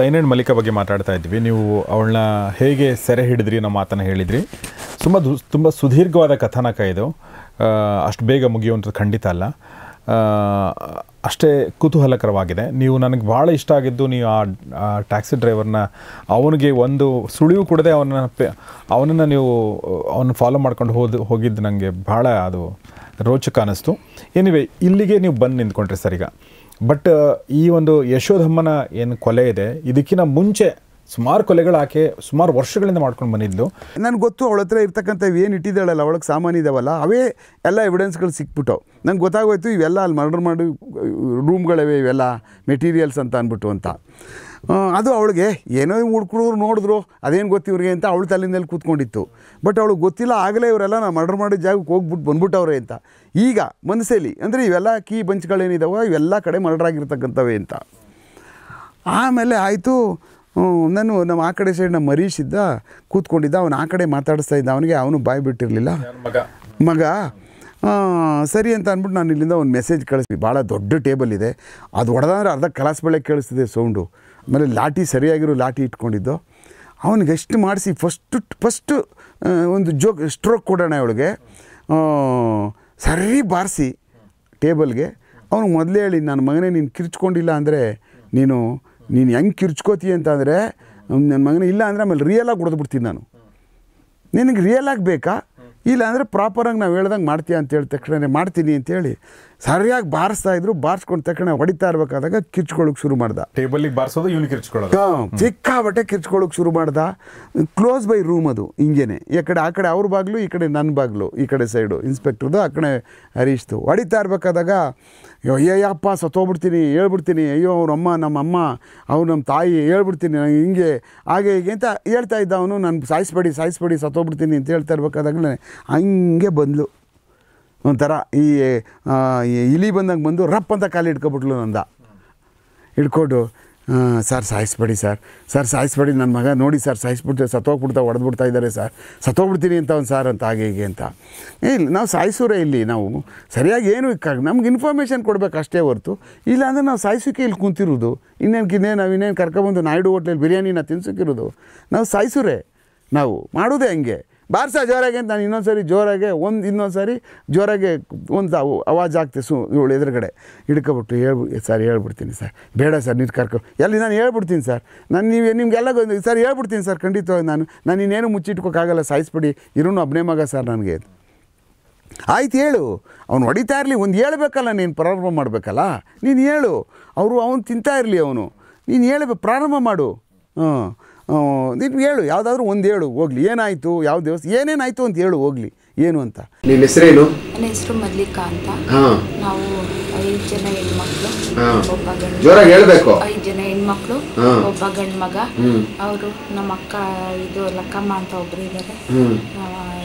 ಸೈನಂಡ್ ಮಲಿಕಾ ಬಗ್ಗೆ ಮಾತಾಡ್ತಾ ಇದ್ವಿ ನೀವು ಅವಳನ್ನ ಹೇಗೆ ಸೆರೆ ಹಿಡಿದ್ರಿ ಅನ್ನೋ ಮಾತನ್ನು ಹೇಳಿದ್ರಿ ತುಂಬ ತುಂಬ ಸುದೀರ್ಘವಾದ ಕಥಾನಕ ಇದು ಅಷ್ಟು ಬೇಗ ಮುಗಿಯುವಂಥದ್ದು ಖಂಡಿತ ಅಲ್ಲ ಅಷ್ಟೇ ಕುತೂಹಲಕರವಾಗಿದೆ ನೀವು ನನಗೆ ಭಾಳ ಇಷ್ಟ ಆಗಿದ್ದು ನೀವು ಆ ಟ್ಯಾಕ್ಸಿ ಡ್ರೈವರ್ನ ಅವನಿಗೆ ಒಂದು ಸುಳಿವು ಕೊಡದೆ ಅವನ ಅವನನ್ನು ನೀವು ಅವನು ಫಾಲೋ ಮಾಡ್ಕೊಂಡು ಹೋದ ಹೋಗಿದ್ದು ನನಗೆ ಭಾಳ ಅದು ರೋಚಕ ಅನ್ನಿಸ್ತು ಏನಿವೆ ಇಲ್ಲಿಗೆ ನೀವು ಬಂದು ನಿಂತ್ಕೊಂಡ್ರಿ ಸರ್ ಈಗ ಬಟ್ uh, ಈ ಒಂದು ಯಶೋಧಮ್ಮನ ಏನು ಕೊಲೆ ಇದೆ ಇದಕ್ಕಿಂತ ಮುಂಚೆ ಸುಮಾರು ಕೊಲೆಗಳು ಆಕೆ ಸುಮಾರು ವರ್ಷಗಳಿಂದ ಮಾಡ್ಕೊಂಡು ಬಂದಿದ್ದು ನನಗೆ ಗೊತ್ತು ಅವಳ ಹತ್ರ ಇರ್ತಕ್ಕಂಥ ಏನು ಇಟ್ಟಿದ್ದಾಳಲ್ಲ ಅವಳಿಗೆ ಸಾಮಾನು ಇದಾವಲ್ಲ ಅವೇ ಎಲ್ಲ ಎವಿಡೆನ್ಸ್ಗಳು ಸಿಕ್ಬಿಟ್ಟು ನಂಗೆ ಗೊತ್ತಾಗೋಯ್ತು ಇವೆಲ್ಲ ಅಲ್ಲಿ ಮರ್ಡರ್ ಮಾಡಿ ರೂಮ್ಗಳಿವೆ ಇವೆಲ್ಲ ಮೆಟೀರಿಯಲ್ಸ್ ಅಂತ ಅಂದ್ಬಿಟ್ಟು ಅಂತ ಅದು ಅವಳಿಗೆ ಏನೋ ಹುಡ್ಕೊಡೋರು ನೋಡಿದ್ರು ಅದೇನು ಇವ್ರಿಗೆ ಅಂತ ಅವಳು ತಲೆಯಲ್ಲಿ ಕೂತ್ಕೊಂಡಿತ್ತು ಬಟ್ ಅವಳಿಗೆ ಗೊತ್ತಿಲ್ಲ ಆಗಲೇ ಇವರೆಲ್ಲ ನಾನು ಮರ್ಡರ್ ಮಾಡಿದ ಜಾಗಕ್ಕೆ ಹೋಗ್ಬಿಟ್ಟು ಬಂದ್ಬಿಟ್ಟವ್ರೆ ಅಂತ ಈಗ ಮನಸ್ಸಲ್ಲಿ ಅಂದರೆ ಇವೆಲ್ಲ ಕೀ ಬಂಚ್ಗಳೇನಿದಾವೆ ಇವೆಲ್ಲ ಕಡೆ ಮರ್ಡರ್ ಆಗಿರ್ತಕ್ಕಂಥವೇ ಅಂತ ಆಮೇಲೆ ಆಯಿತು ನಾನು ನಮ್ಮ ಆ ಕಡೆ ಸೈಡ್ ನಮ್ಮ ಕೂತ್ಕೊಂಡಿದ್ದ ಅವನು ಆ ಕಡೆ ಮಾತಾಡಿಸ್ತಾ ಇದ್ದ ಅವನಿಗೆ ಅವನು ಬಾಯಿ ಬಿಟ್ಟಿರಲಿಲ್ಲ ಮಗ ಸರಿ ಅಂತ ಅಂದ್ಬಿಟ್ಟು ನಾನು ಇಲ್ಲಿಂದ ಒಂದು ಮೆಸೇಜ್ ಕಳಿಸ್ತೀವಿ ಭಾಳ ದೊಡ್ಡ ಟೇಬಲ್ ಇದೆ ಅದು ಹೊಡೆದಂದ್ರೆ ಅರ್ಧ ಕಲಾಸ್ ಬೆಳೆ ಕೇಳಿಸ್ತಿದೆ ಸೌಂಡು ಆಮೇಲೆ ಲಾಠಿ ಸರಿಯಾಗಿರೋ ಲಾಠಿ ಇಟ್ಕೊಂಡಿದ್ದು ಅವನಿಗೆ ಎಷ್ಟು ಮಾಡಿಸಿ ಫಸ್ಟು ಫಸ್ಟು ಒಂದು ಜೋಕ್ ಸ್ಟ್ರೋಕ್ ಕೊಡೋಣ ಅವಳಿಗೆ ಸರಿ ಬಾರಿಸಿ ಟೇಬಲ್ಗೆ ಅವನು ಮೊದಲೇ ಹೇಳಿ ನನ್ನ ಮಗನೇ ನೀನು ಕಿರ್ಚ್ಕೊಂಡಿಲ್ಲ ಅಂದರೆ ನೀನು ನೀನು ಹೆಂಗೆ ಕಿರ್ಚ್ಕೋತೀಯ ಅಂತಂದರೆ ನನ್ನ ಮಗನೇ ಇಲ್ಲ ಅಂದರೆ ಆಮೇಲೆ ರಿಯಲಾಗಿ ಹೊಡೆದ್ಬಿಡ್ತೀನಿ ನಾನು ನಿನಗೆ ರಿಯಲಾಗಿ ಬೇಕಾ ಇಲ್ಲ ಅಂದರೆ ಪ್ರಾಪರಾಗಿ ನಾವು ಹೇಳ್ದಂಗೆ ಮಾಡ್ತೀಯ ಅಂತೇಳಿ ತಕ್ಷಣನೇ ಮಾಡ್ತೀನಿ ಅಂತೇಳಿ ಸರಿಯಾಗಿ ಬಾರಿಸ್ತಾ ಇದ್ರು ಬಾರಿಸ್ಕೊಂಡು ತಕ್ಷಣ ಹೊಡಿತಾ ಇರ್ಬೇಕಾದಾಗ ಕಿಚ್ಕೊಳ್ಳೋಕೆ ಶುರು ಮಾಡ್ದ ಟೇಬಲಿಗೆ ಬಾರಿಸೋದು ಇವನು ಕಿರ್ಚ್ಕೊಳ್ಳೋದು ಚಿಕ್ಕ ಬಟ್ಟೆ ಕಿರ್ಚ್ಕೊಳ್ಳೋಕೆ ಶುರು ಮಾಡ್ದ ಕ್ಲೋಸ್ ಬೈ ರೂಮ್ ಅದು ಹಿಂಗೇನೆ ಈ ಕಡೆ ಆ ಕಡೆ ಅವ್ರ ಬಾಗಿಲು ಈ ಕಡೆ ನನ್ನ ಬಾಗಿಲು ಈ ಕಡೆ ಸೈಡು ಇನ್ಸ್ಪೆಕ್ಟ್ರದು ಆ ಕಡೆ ಹರೀಶ್ದು ಹೊಡಿತಾ ಇರ್ಬೇಕಾದಾಗ ಅಯ್ಯೋ ಅಪ್ಪ ಸತ್ತೋಗ್ಬಿಡ್ತೀನಿ ಹೇಳ್ಬಿಡ್ತೀನಿ ಅಯ್ಯೋ ಅವ್ರಮ್ಮ ನಮ್ಮ ಅಮ್ಮ ಅವ್ರು ನಮ್ಮ ತಾಯಿ ಹೇಳ್ಬಿಡ್ತೀನಿ ನಾನು ಹಿಂಗೆ ಹಾಗೆ ಹೀಗೆ ಅಂತ ಹೇಳ್ತಾ ಇದ್ದ ಅವನು ನಾನು ಸಾಯಿಸ್ಬೇಡಿ ಸಾಯಿಸ್ಬೇಡಿ ಸತ್ತೋಗ್ಬಿಡ್ತೀನಿ ಅಂತ ಹೇಳ್ತಾ ಇರ್ಬೇಕಾದಾಗಲೇ ಹಂಗೆ ಬಂದ್ಲು ಒಂಥರ ಈ ಇಲಿ ಬಂದಂಗೆ ಬಂದು ರಪ್ ಅಂತ ಕಾಲು ಹಿಡ್ಕೊಬಿಟ್ಲು ನಂದ ಹಿಡ್ಕೊಂಡು ಸರ್ ಸಾಯಿಸ್ಬೇಡಿ ಸರ್ ಸರ್ ಸಾಯಿಸ್ಬೇಡಿ ನನ್ನ ಮಗ ನೋಡಿ ಸರ್ ಸಾಯಿಸ್ಬಿಡ್ತೀವಿ ಸತ್ತೋಗ್ಬಿಡ್ತಾ ಹೊಡೆದ್ಬಿಡ್ತಾ ಇದ್ದಾರೆ ಸರ್ ಸತ್ತೋಗ್ಬಿಡ್ತೀನಿ ಅಂತ ಒಂದು ಸಾರ್ ಅಂತ ಹಾಗೆ ಹೀಗೆ ಅಂತ ಇಲ್ಲಿ ನಾವು ಸಾಯಿಸೋರೆ ಇಲ್ಲಿ ನಾವು ಸರಿಯಾಗಿ ಏನು ನಮ್ಗೆ ಇನ್ಫಾರ್ಮೇಷನ್ ಕೊಡಬೇಕು ಅಷ್ಟೇ ಹೊರತು ಇಲ್ಲಾಂದರೆ ನಾವು ಸಾಯಿಸೋಕೆ ಇಲ್ಲಿ ಕುಂತಿರೋದು ಇನ್ನೇನು ಕಿನ್ನೇ ನಾವು ಇನ್ನೇನು ಕರ್ಕೊಬಂದು ನಾಯ್ಡು ಹೋಟ್ಲಲ್ಲಿ ಬಿರಿಯಾನಿನ ತಿನ್ಸೋಕಿರೋದು ನಾವು ಸಾಯಿಸೋರೆ ನಾವು ಮಾಡೋದೇ ಹಂಗೆ ಬಾರ್ಸ ಜೋರಾಗಿ ಅಂತ ನಾನು ಇನ್ನೊಂದು ಸಾರಿ ಜೋರಾಗೆ ಒಂದು ಇನ್ನೊಂದು ಸಾರಿ ಜೋರಾಗೆ ಒಂದು ಸಾವು ಅವಾಜ್ ಆಗ್ತೀವಿ ಸು ಇವಳು ಎದುರುಗಡೆ ಹಿಡ್ಕೊಬಿಟ್ಟು ಹೇಳ್ಬಿ ಸರ್ ಹೇಳ್ಬಿಡ್ತೀನಿ ಸರ್ ಬೇಡ ಸರ್ ನೀರು ಕರ್ಕೊ ಎಲ್ಲಿ ನಾನು ಹೇಳ್ಬಿಡ್ತೀನಿ ಸರ್ ನಾನು ನೀವು ನಿಮಗೆಲ್ಲ ಸರ್ ಹೇಳ್ಬಿಡ್ತೀನಿ ಸರ್ ಖಂಡಿತವಾಗಿ ನಾನು ನಾನು ಇನ್ನೇನು ಮುಚ್ಚಿಟ್ಕೋಕ್ಕಾಗಲ್ಲ ಸಾಯಿಸ್ಬಿಡಿ ಇರೋನು ಒಬ್ಬನೇ ಮಗ ಸರ್ ನನಗೆ ಆಯ್ತು ಹೇಳು ಅವ್ನು ಹೊಡಿತಾ ಇರಲಿ ಒಂದು ಹೇಳಬೇಕಲ್ಲ ನೀನು ಪ್ರಾರಂಭ ಮಾಡಬೇಕಲ್ಲ ನೀನು ಹೇಳು ಅವರು ಅವನು ತಿಂತಾ ಇರಲಿ ಅವನು ನೀನು ಹೇಳಬೇಕು ಪ್ರಾರಂಭ ಮಾಡು ಹ್ಞೂ ನೀನು ಹೇಳು ಯಾವುದಾದ್ರೂ ಒಂದು ಹೇಳು ಹೋಗ್ಲಿ ಏನಾಯ್ತು ಯಾವ ದಿವಸ ಏನೇನಾಯ್ತು ಅಂತ ಹೇಳು ಹೋಗ್ಲಿ ಏನು ಅಂತ ನಿಮ್ಮ ಹೆಸರೇನು ನನ್ನ ಹೆಸರು ಮಲ್ಲಿಕಾ ಅಂತ ನಾವು ಐದು ಜನ ಹೆಣ್ಮಕ್ಳು ಒಬ್ಬ ಗಂಡು ಜೋರಾಗಿ ಹೇಳಬೇಕು ಐದು ಜನ ಹೆಣ್ಮಕ್ಳು ಒಬ್ಬ ಗಂಡ ಮಗ ಅವರು ನಮ್ಮ ಅಕ್ಕ ಇದು ಲಕ್ಕಮ್ಮ ಅಂತ ಒಬ್ರು ಇದ್ದಾರೆ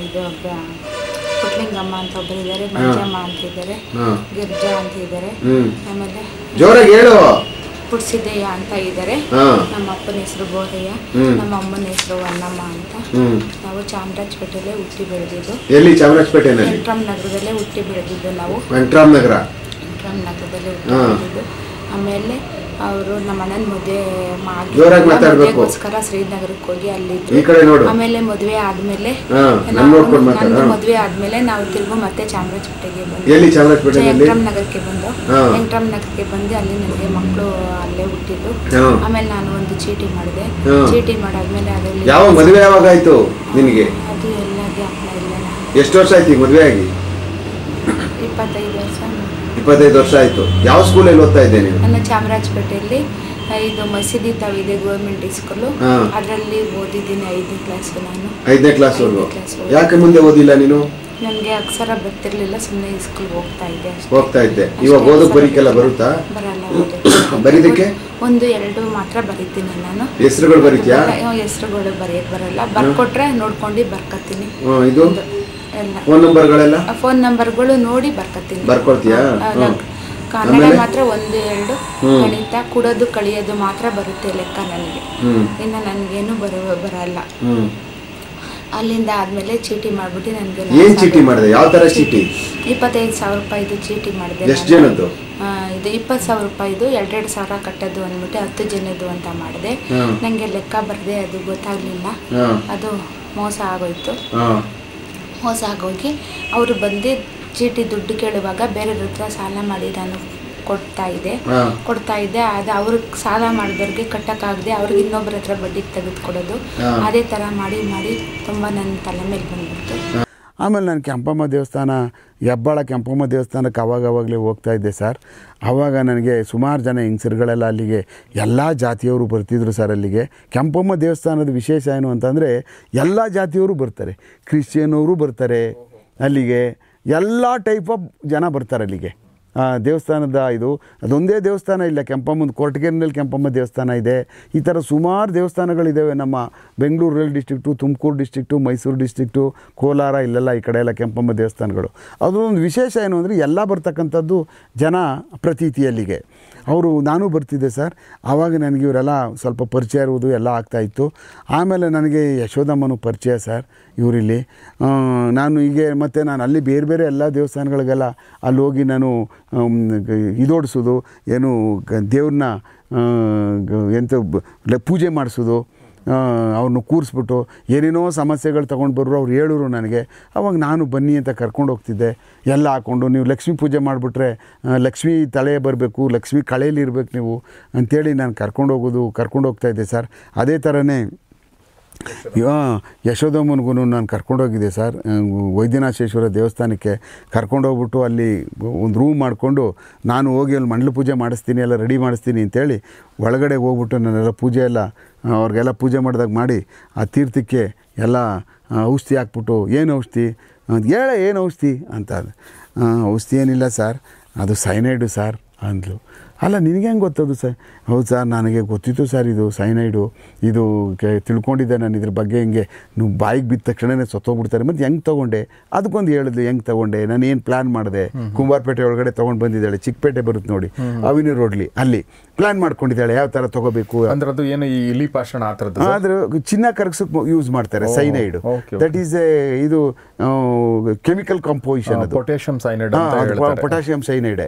ಇದು ಕೊಟ್ಲಿಂಗಮ್ಮ ಅಂತ ಒಬ್ರು ಇದ್ದಾರೆ ಮಂಜಮ್ಮ ಅಂತ ಇದ್ದಾರೆ ಗಿರ್ಜಾ ಅಂತ ಇದ್ದಾರೆ ಆಮೇಲೆ ಜೋರಾಗಿ ಹೇಳು ಪುಡ್ಸಿದ್ದೆಯ ಅಂತ ಇದ್ದಾರೆ ನಮ್ಮ ಅಪ್ಪನ ಹೆಸರು ಬೋರಯ್ಯ ನಮ್ಮ ಅಮ್ಮನ ಹೆಸರು ವನ್ನಮ್ಮ ಅಂತ ನಾವು ಚಾಮರಾಜಪೇಟೆಲ್ಲೇ ಹುಟ್ಟಿ ಬೆಳೆದಿದ್ದು ಎಲ್ಲಿ ನಗರದಲ್ಲೇ ಹುಟ್ಟಿ ಬೆಳೆದಿದ್ದು ನಾವು ವೆಂಕಟರಾಮ್ ನಗರ ನಗರದಲ್ಲಿ ಹುಟ್ಟಿ ಬೆಳೆದಿದ್ದು ಆಮೇಲೆ ಅವರು ನಮ್ಮ ಅಣ್ಣನ ಮದುವೆ ಜೋರಾಗಿ ಶ್ರೀನಗರಕ್ಕೆ ಹೋಗಿ ಅಲ್ಲಿ ಆಮೇಲೆ ಮದುವೆ ಆದ್ಮೇಲೆ ನಂದು ಮದುವೆ ಆದ್ಮೇಲೆ ನಾವು ತಿರುಗು ಮತ್ತೆ ಚಾಮರಾಜಪೇಟೆಗೆ ಬಂದು ಚಾಮರಾಜಪೇಟೆ ವೆಂಕಟರಾಮ್ ನಗರಕ್ಕೆ ಬಂದು ವೆಂಕಟರಾಮ್ ನಗರಕ್ಕೆ ಬಂದು ಅಲ್ಲಿ ನನಗೆ ಮಕ್ಕಳು ಅಲ್ಲೇ ಹುಟ್ಟಿದ್ದು ಆಮೇಲೆ ನಾನು ಒಂದು ಚೀಟಿ ಮಾಡಿದೆ ಚೀಟಿ ಮಾಡಾದ್ಮೇಲೆ ಅದರಲ್ಲಿ ಮದುವೆ ಯಾವಾಗ ಆಯ್ತು ಎಷ್ಟು ವರ್ಷ ಆಯ್ತು ಮದುವೆ ಆಗಿ ಇಪ್ಪತ್ತೈದು ವರ್ಷ ಇಪ್ಪತ್ತೈದು ವರ್ಷ ಆಯಿತು ಯಾವ ಸ್ಕೂಲಲ್ಲಿ ಓದ್ತಾ ಇದ್ದೆ ನೀನು ನನ್ನ ಚಾಮರಾಜಪೇಟೆಯಲ್ಲಿ ಇದು ಮಸೀದಿ ಇದೆ ಗೌರ್ಮೆಂಟ್ ಸ್ಕೂಲು ಅದರಲ್ಲಿ ಓದಿದ್ದೀನಿ ಐದನೇ ಕ್ಲಾಸ್ ನಾನು ಐದನೇ ಕ್ಲಾಸ್ ಯಾಕೆ ಮುಂದೆ ಓದಿಲ್ಲ ನೀನು ನನಗೆ ಅಕ್ಷರ ಬರ್ತಿರ್ಲಿಲ್ಲ ಸುಮ್ಮನೆ ಸ್ಕೂಲ್ ಹೋಗ್ತಾ ಇದ್ದೆ ಹೋಗ್ತಾ ಇದ್ದೆ ಇವಾಗ ಅಷ್ಟೇ ಬರೀಕೆಲ್ಲ ಬರುತ್ತಾ ಬರಲ್ಲ ಬರೀದಕ್ಕೆ? ಒಂದು ಎರಡು ಮಾತ್ರ ಬರೀತೀನಿ ನಾನು ಹೆಸರುಗಳು ಬರೀತ್ಯಾ ಹೆಸರುಗಳು ಬರೆಯಕ್ಕೆ ಬರಲ್ಲ ಬರ್ಕೊಟ್ರೆ ನೋಡ್ಕೊಂಡು ಬರ್ಕತ್ತೀನಿ ಇದು ಫೋನ್ ನಂಬರ್ಗಳೆಲ್ಲ ಫೋನ್ ನಂಬರ್ಗಳು ನೋಡಿ ಬರ್ಕೊತೀನಿ ಬರ್ಕೊಳ್ತೀಯಾ ಕನ್ನಡ ಮಾತ್ರ ಒಂದು ಎರಡು ಗಣಿತ ಕುಡದು ಕಳಿಯೋದು ಮಾತ್ರ ಬರುತ್ತೆ ಲೆಕ್ಕ ನನಗೆ ಇನ್ನು ನನಗೇನು ಬರ ಬರಲ್ಲ ಅಲ್ಲಿಂದ ಆದ್ಮೇಲೆ ಚೀಟಿ ಮಾಡ್ಬಿಟ್ಟು ನನಗೆ ಏನ್ ಚೀಟಿ ಮಾಡಿದೆ ಯಾವ ತರ ಚೀಟಿ ಇಪ್ಪತ್ತೈದು ಸಾವಿರ ರೂಪಾಯಿದು ಚೀಟಿ ಮಾಡಿದೆ ಎಷ್ಟು ಜನದ್ದು ಇದು ಇಪ್ಪತ್ತು ಸಾವಿರ ರೂಪಾಯಿದು ಎರಡೆರಡು ಸಾವಿರ ಕಟ್ಟೋದು ಅಂದ್ಬಿಟ್ಟು ಹತ್ತು ಜನದ್ದು ಅಂತ ಮಾಡಿದೆ ನನಗೆ ಲೆಕ್ಕ ಬರದೆ ಅದು ಗೊತ್ತಾಗ್ಲಿಲ್ಲ ಅದು ಮೋಸ ಆಗೋಯ್ತು ಮೋಸ ಆಗೋಗಿ ಅವರು ಬಂದು ಚೀಟಿ ದುಡ್ಡು ಕೇಳುವಾಗ ಬೇರೆಯವ್ರ ಹತ್ರ ಸಾಲ ಮಾಡಿ ನಾನು ಕೊಡ್ತಾ ಇದ್ದೆ ಕೊಡ್ತಾ ಇದ್ದೆ ಅದು ಅವ್ರಿಗೆ ಸಾಲ ಮಾಡಿದವ್ರಿಗೆ ಕಟ್ಟಕ್ಕಾಗದೆ ಅವ್ರಿಗೆ ಇನ್ನೊಬ್ಬರ ಹತ್ರ ಬಡ್ಡಿ ತೆಗೆದುಕೊಡೋದು ಅದೇ ಥರ ಮಾಡಿ ಮಾಡಿ ತುಂಬ ನನ್ನ ತಲೆ ಮೇಲೆ ಬಂದ್ಬಿಡ್ತು ಆಮೇಲೆ ನಾನು ಕೆಂಪಮ್ಮ ದೇವಸ್ಥಾನ ಹೆಬ್ಬಾಳ ಕೆಂಪಮ್ಮ ದೇವಸ್ಥಾನಕ್ಕೆ ಅವಾಗವಾಗಲೇ ಇದ್ದೆ ಸರ್ ಆವಾಗ ನನಗೆ ಸುಮಾರು ಜನ ಹೆಂಗಸರುಗಳೆಲ್ಲ ಅಲ್ಲಿಗೆ ಎಲ್ಲ ಜಾತಿಯವರು ಬರ್ತಿದ್ರು ಸರ್ ಅಲ್ಲಿಗೆ ಕೆಂಪಮ್ಮ ದೇವಸ್ಥಾನದ ವಿಶೇಷ ಏನು ಅಂತಂದರೆ ಎಲ್ಲ ಜಾತಿಯವರು ಬರ್ತಾರೆ ಕ್ರಿಶ್ಚಿಯನ್ ಅವರು ಬರ್ತಾರೆ ಅಲ್ಲಿಗೆ ಎಲ್ಲ ಟೈಪ್ ಆಫ್ ಜನ ಬರ್ತಾರೆ ಅಲ್ಲಿಗೆ ದೇವಸ್ಥಾನದ ಇದು ಅದೊಂದೇ ದೇವಸ್ಥಾನ ಇಲ್ಲ ಕೆಂಪಮ್ಮನ ಕೊರಟಗೆರೆನಲ್ಲಿ ಕೆಂಪಮ್ಮ ದೇವಸ್ಥಾನ ಇದೆ ಈ ಥರ ಸುಮಾರು ದೇವಸ್ಥಾನಗಳಿದ್ದಾವೆ ನಮ್ಮ Bengaluru rural district Tumakuru district Mysuru district Kolar ಇಲ್ಲೆಲ್ಲ ಈ ಕಡೆ ಎಲ್ಲ ಕೆಂಪಮ್ಮ ದೇವಸ್ಥಾನಗಳು ಅದರೊಂದು ವಿಶೇಷ ಏನು ಅಂದರೆ ಎಲ್ಲ ಬರ್ತಕ್ಕಂಥದ್ದು ಜನ ಪ್ರತೀತಿಯಲ್ಲಿಗೆ ಅವರು ನಾನು ಬರ್ತಿದ್ದೆ ಸರ್ ಆವಾಗ ನನಗೆ ಇವರೆಲ್ಲ ಸ್ವಲ್ಪ ಪರಿಚಯ ಇರುವುದು ಎಲ್ಲ ಆಗ್ತಾಯಿತ್ತು ಆಮೇಲೆ ನನಗೆ ಯಶೋದಮ್ಮನೂ ಪರಿಚಯ ಸರ್ ಇವರಿಲ್ಲಿ ನಾನು ಹೀಗೆ ಮತ್ತು ನಾನು ಅಲ್ಲಿ ಬೇರೆ ಬೇರೆ ಎಲ್ಲ ದೇವಸ್ಥಾನಗಳಿಗೆಲ್ಲ ಅಲ್ಲಿ ಹೋಗಿ ನಾನು ಇದೋಡಿಸೋದು ಏನು ದೇವ್ರನ್ನ ಎಂತ ಪೂಜೆ ಮಾಡಿಸೋದು ಅವ್ರನ್ನ ಕೂರಿಸ್ಬಿಟ್ಟು ಏನೇನೋ ಸಮಸ್ಯೆಗಳು ತೊಗೊಂಡು ಬರೋರು ಅವ್ರು ಹೇಳೋರು ನನಗೆ ಅವಾಗ ನಾನು ಬನ್ನಿ ಅಂತ ಕರ್ಕೊಂಡು ಹೋಗ್ತಿದ್ದೆ ಎಲ್ಲ ಹಾಕ್ಕೊಂಡು ನೀವು ಲಕ್ಷ್ಮೀ ಪೂಜೆ ಮಾಡಿಬಿಟ್ರೆ ಲಕ್ಷ್ಮೀ ತಲೆ ಬರಬೇಕು ಲಕ್ಷ್ಮೀ ಕಳೆಯಲ್ಲಿ ನೀವು ಅಂಥೇಳಿ ನಾನು ಕರ್ಕೊಂಡು ಹೋಗೋದು ಕರ್ಕೊಂಡು ಹೋಗ್ತಾಯಿದ್ದೆ ಸರ್ ಅದೇ ಥರನೇ ಯಶೋಧಮ್ಮನಿಗೂ ನಾನು ಕರ್ಕೊಂಡೋಗಿದ್ದೆ ಸರ್ ವೈದ್ಯನಾಥೇಶ್ವರ ದೇವಸ್ಥಾನಕ್ಕೆ ಕರ್ಕೊಂಡೋಗ್ಬಿಟ್ಟು ಅಲ್ಲಿ ಒಂದು ರೂಮ್ ಮಾಡಿಕೊಂಡು ನಾನು ಹೋಗಿ ಅಲ್ಲಿ ಮಂಡಲ ಪೂಜೆ ಮಾಡಿಸ್ತೀನಿ ಎಲ್ಲ ರೆಡಿ ಮಾಡಿಸ್ತೀನಿ ಅಂತೇಳಿ ಒಳಗಡೆ ಹೋಗ್ಬಿಟ್ಟು ನಾನೆಲ್ಲ ಪೂಜೆ ಎಲ್ಲ ಅವ್ರಿಗೆಲ್ಲ ಪೂಜೆ ಮಾಡಿದಾಗ ಮಾಡಿ ಆ ತೀರ್ಥಕ್ಕೆ ಎಲ್ಲ ಔಷಧಿ ಹಾಕ್ಬಿಟ್ಟು ಏನು ಔಷಧಿ ಅಂತ ಹೇಳ ಏನು ಔಷಧಿ ಅಂತ ಔಷಧಿ ಏನಿಲ್ಲ ಸರ್ ಅದು ಸೈನೈಡು ಸರ್ ಅಂದ್ಲು ಅಲ್ಲ ನಿನಗೆ ಹೆಂಗೆ ಗೊತ್ತದು ಸರ್ ಹೌದು ಸರ್ ನನಗೆ ಗೊತ್ತಿತ್ತು ಸರ್ ಇದು ಸೈನೈಡು ಇದು ಕೆ ತಿಳ್ಕೊಂಡಿದ್ದೆ ನಾನು ಇದ್ರ ಬಗ್ಗೆ ಹೆಂಗೆ ನೀವು ಬಾಯಿಗೆ ಬಿದ್ದ ತಕ್ಷಣವೇ ಸತ್ತೋಗ್ಬಿಡ್ತಾರೆ ಮತ್ತು ಹೆಂಗೆ ತೊಗೊಂಡೆ ಅದಕ್ಕೊಂದು ಹೇಳಿದ್ಲು ಹೆಂಗೆ ತೊಗೊಂಡೆ ನಾನು ಏನು ಪ್ಲ್ಯಾನ್ ಮಾಡಿದೆ ಕುಂಬಾರಪೇಟೆ ಒಳಗಡೆ ತೊಗೊಂಡು ಬಂದಿದ್ದಾಳೆ ಚಿಕ್ಕಪೇಟೆ ಬರುತ್ತೆ ನೋಡಿ ಅವಿನಿ ರೋಡ್ಲಿ ಅಲ್ಲಿ ಪ್ಲಾನ್ ಮಾಡ್ಕೊಂಡಿದ್ದಾಳೆ ಯಾವ ತರ ತಗೋಬೇಕು ಅಂದ್ರೆ ಅದು ಏನು ಈ ಇಲಿ ಪಾಷಣ ಆ ಥರದ್ದು ಆದ್ರೆ ಚಿನ್ನ ಕರಗಿಸೋಕೆ ಯೂಸ್ ಮಾಡ್ತಾರೆ ಸೈನೈಡ್ ದಟ್ ಈಸ್ ಎ ಇದು ಕೆಮಿಕಲ್ ಕಾಂಪೋಸಿಷನ್ ಅದು ಪೊಟ್ಯಾಷಿಯಂ ಸೈನೈಡ್ ಪೊಟ್ಯಾಷಿಯಂ ಸೈನೈಡ್